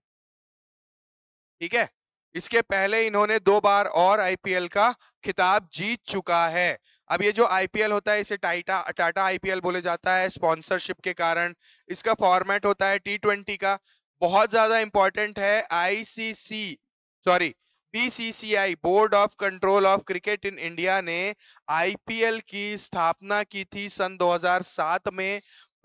ठीक है इसके पहले इन्होंने दो बार और आईपीएल का खिताब जीत चुका है अब ये जो आईपीएल होता है इसे टाइटा टाटा आईपीएल बोले जाता है स्पॉन्सरशिप के कारण इसका फॉर्मेट होता है टी ट्वेंटी का बहुत ज्यादा इंपॉर्टेंट है ICC sorry BCCI board of control of cricket in India ने आईपीएल की स्थापना की थी सन 2007 में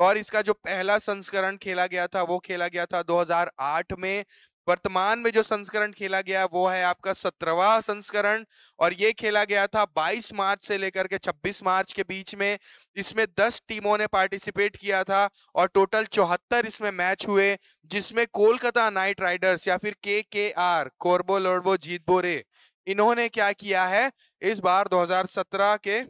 और इसका जो पहला संस्करण खेला गया था वो खेला गया था 2008 में वर्तमान में जो संस्करण खेला गया वो है आपका सत्रहवा संस्करण और ये खेला गया था 22 मार्च से लेकर के 26 मार्च के बीच में इसमें 10 टीमों ने पार्टिसिपेट किया था और टोटल चौहत्तर इसमें मैच हुए जिसमें कोलकाता नाइट राइडर्स या फिर के के आर कोरबो लोरबो जीत बोरे इन्होंने क्या किया है इस बार 2017 के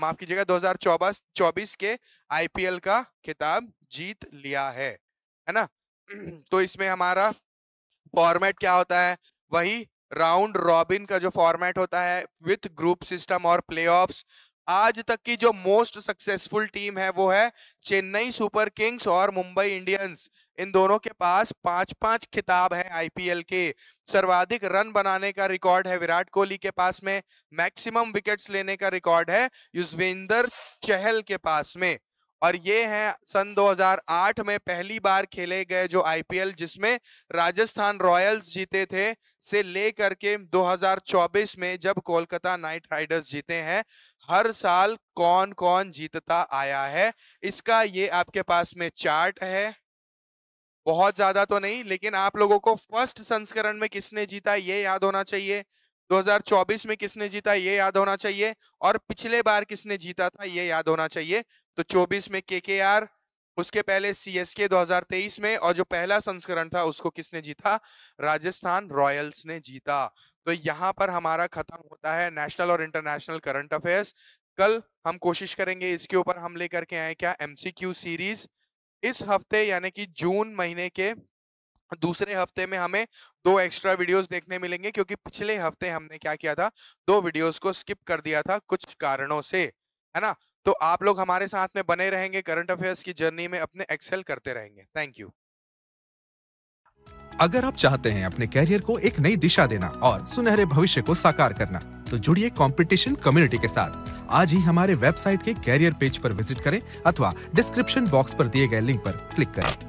माफ कीजिएगा 2024 24 के आईपीएल का खिताब जीत लिया है है ना हम्म। तो इसमें हमारा फॉर्मेट क्या होता है वही राउंड रॉबिन का जो फॉर्मेट होता है विथ ग्रुप सिस्टम और प्ले आज तक की जो मोस्ट सक्सेसफुल टीम है वो है चेन्नई सुपर किंग्स और मुंबई इंडियंस इन दोनों के पास पांच पांच खिताब है आईपीएल के सर्वाधिक रन बनाने का रिकॉर्ड है विराट कोहली के पास में मैक्सिमम विकेट्स लेने का रिकॉर्ड है युजवेंदर चहल के पास में और ये है सन 2008 में पहली बार खेले गए जो आईपीएल जिसमें राजस्थान रॉयल्स जीते थे से लेकर के 2024 में जब कोलकाता नाइट राइडर्स जीते हैं हर साल कौन कौन जीतता आया है इसका ये आपके पास में चार्ट है बहुत ज्यादा तो नहीं लेकिन आप लोगों को फर्स्ट संस्करण में किसने जीता ये याद होना चाहिए 2024 में किसने जीता ये याद होना चाहिए और पिछले बार किसने जीता था ये याद होना चाहिए तो 24 में केकेआर उसके पहले सीएसके 2023 में और जो पहला संस्करण था उसको किसने जीता राजस्थान रॉयल्स ने जीता तो यहाँ पर हमारा खत्म होता है नेशनल और इंटरनेशनल करंट अफेयर्स कल हम कोशिश करेंगे इसके ऊपर हम लेकर के आए क्या एमसीक्यू सीरीज इस हफ्ते यानी कि जून महीने के दूसरे हफ्ते में हमें दो एक्स्ट्रा वीडियोस देखने मिलेंगे क्योंकि पिछले हफ्ते हमने क्या किया था दो वीडियोस को स्किप कर दिया था कुछ कारणों से है ना तो आप लोग हमारे साथ में बने रहेंगे करंट अफेयर्स की जर्नी में अपने एक्सेल करते रहेंगे थैंक यू अगर आप चाहते हैं अपने कैरियर को एक नई दिशा देना और सुनहरे भविष्य को साकार करना तो जुड़िए कंपटीशन कम्युनिटी के साथ आज ही हमारे वेबसाइट के कैरियर पेज पर विजिट करें अथवा डिस्क्रिप्शन बॉक्स पर दिए गए लिंक पर क्लिक करें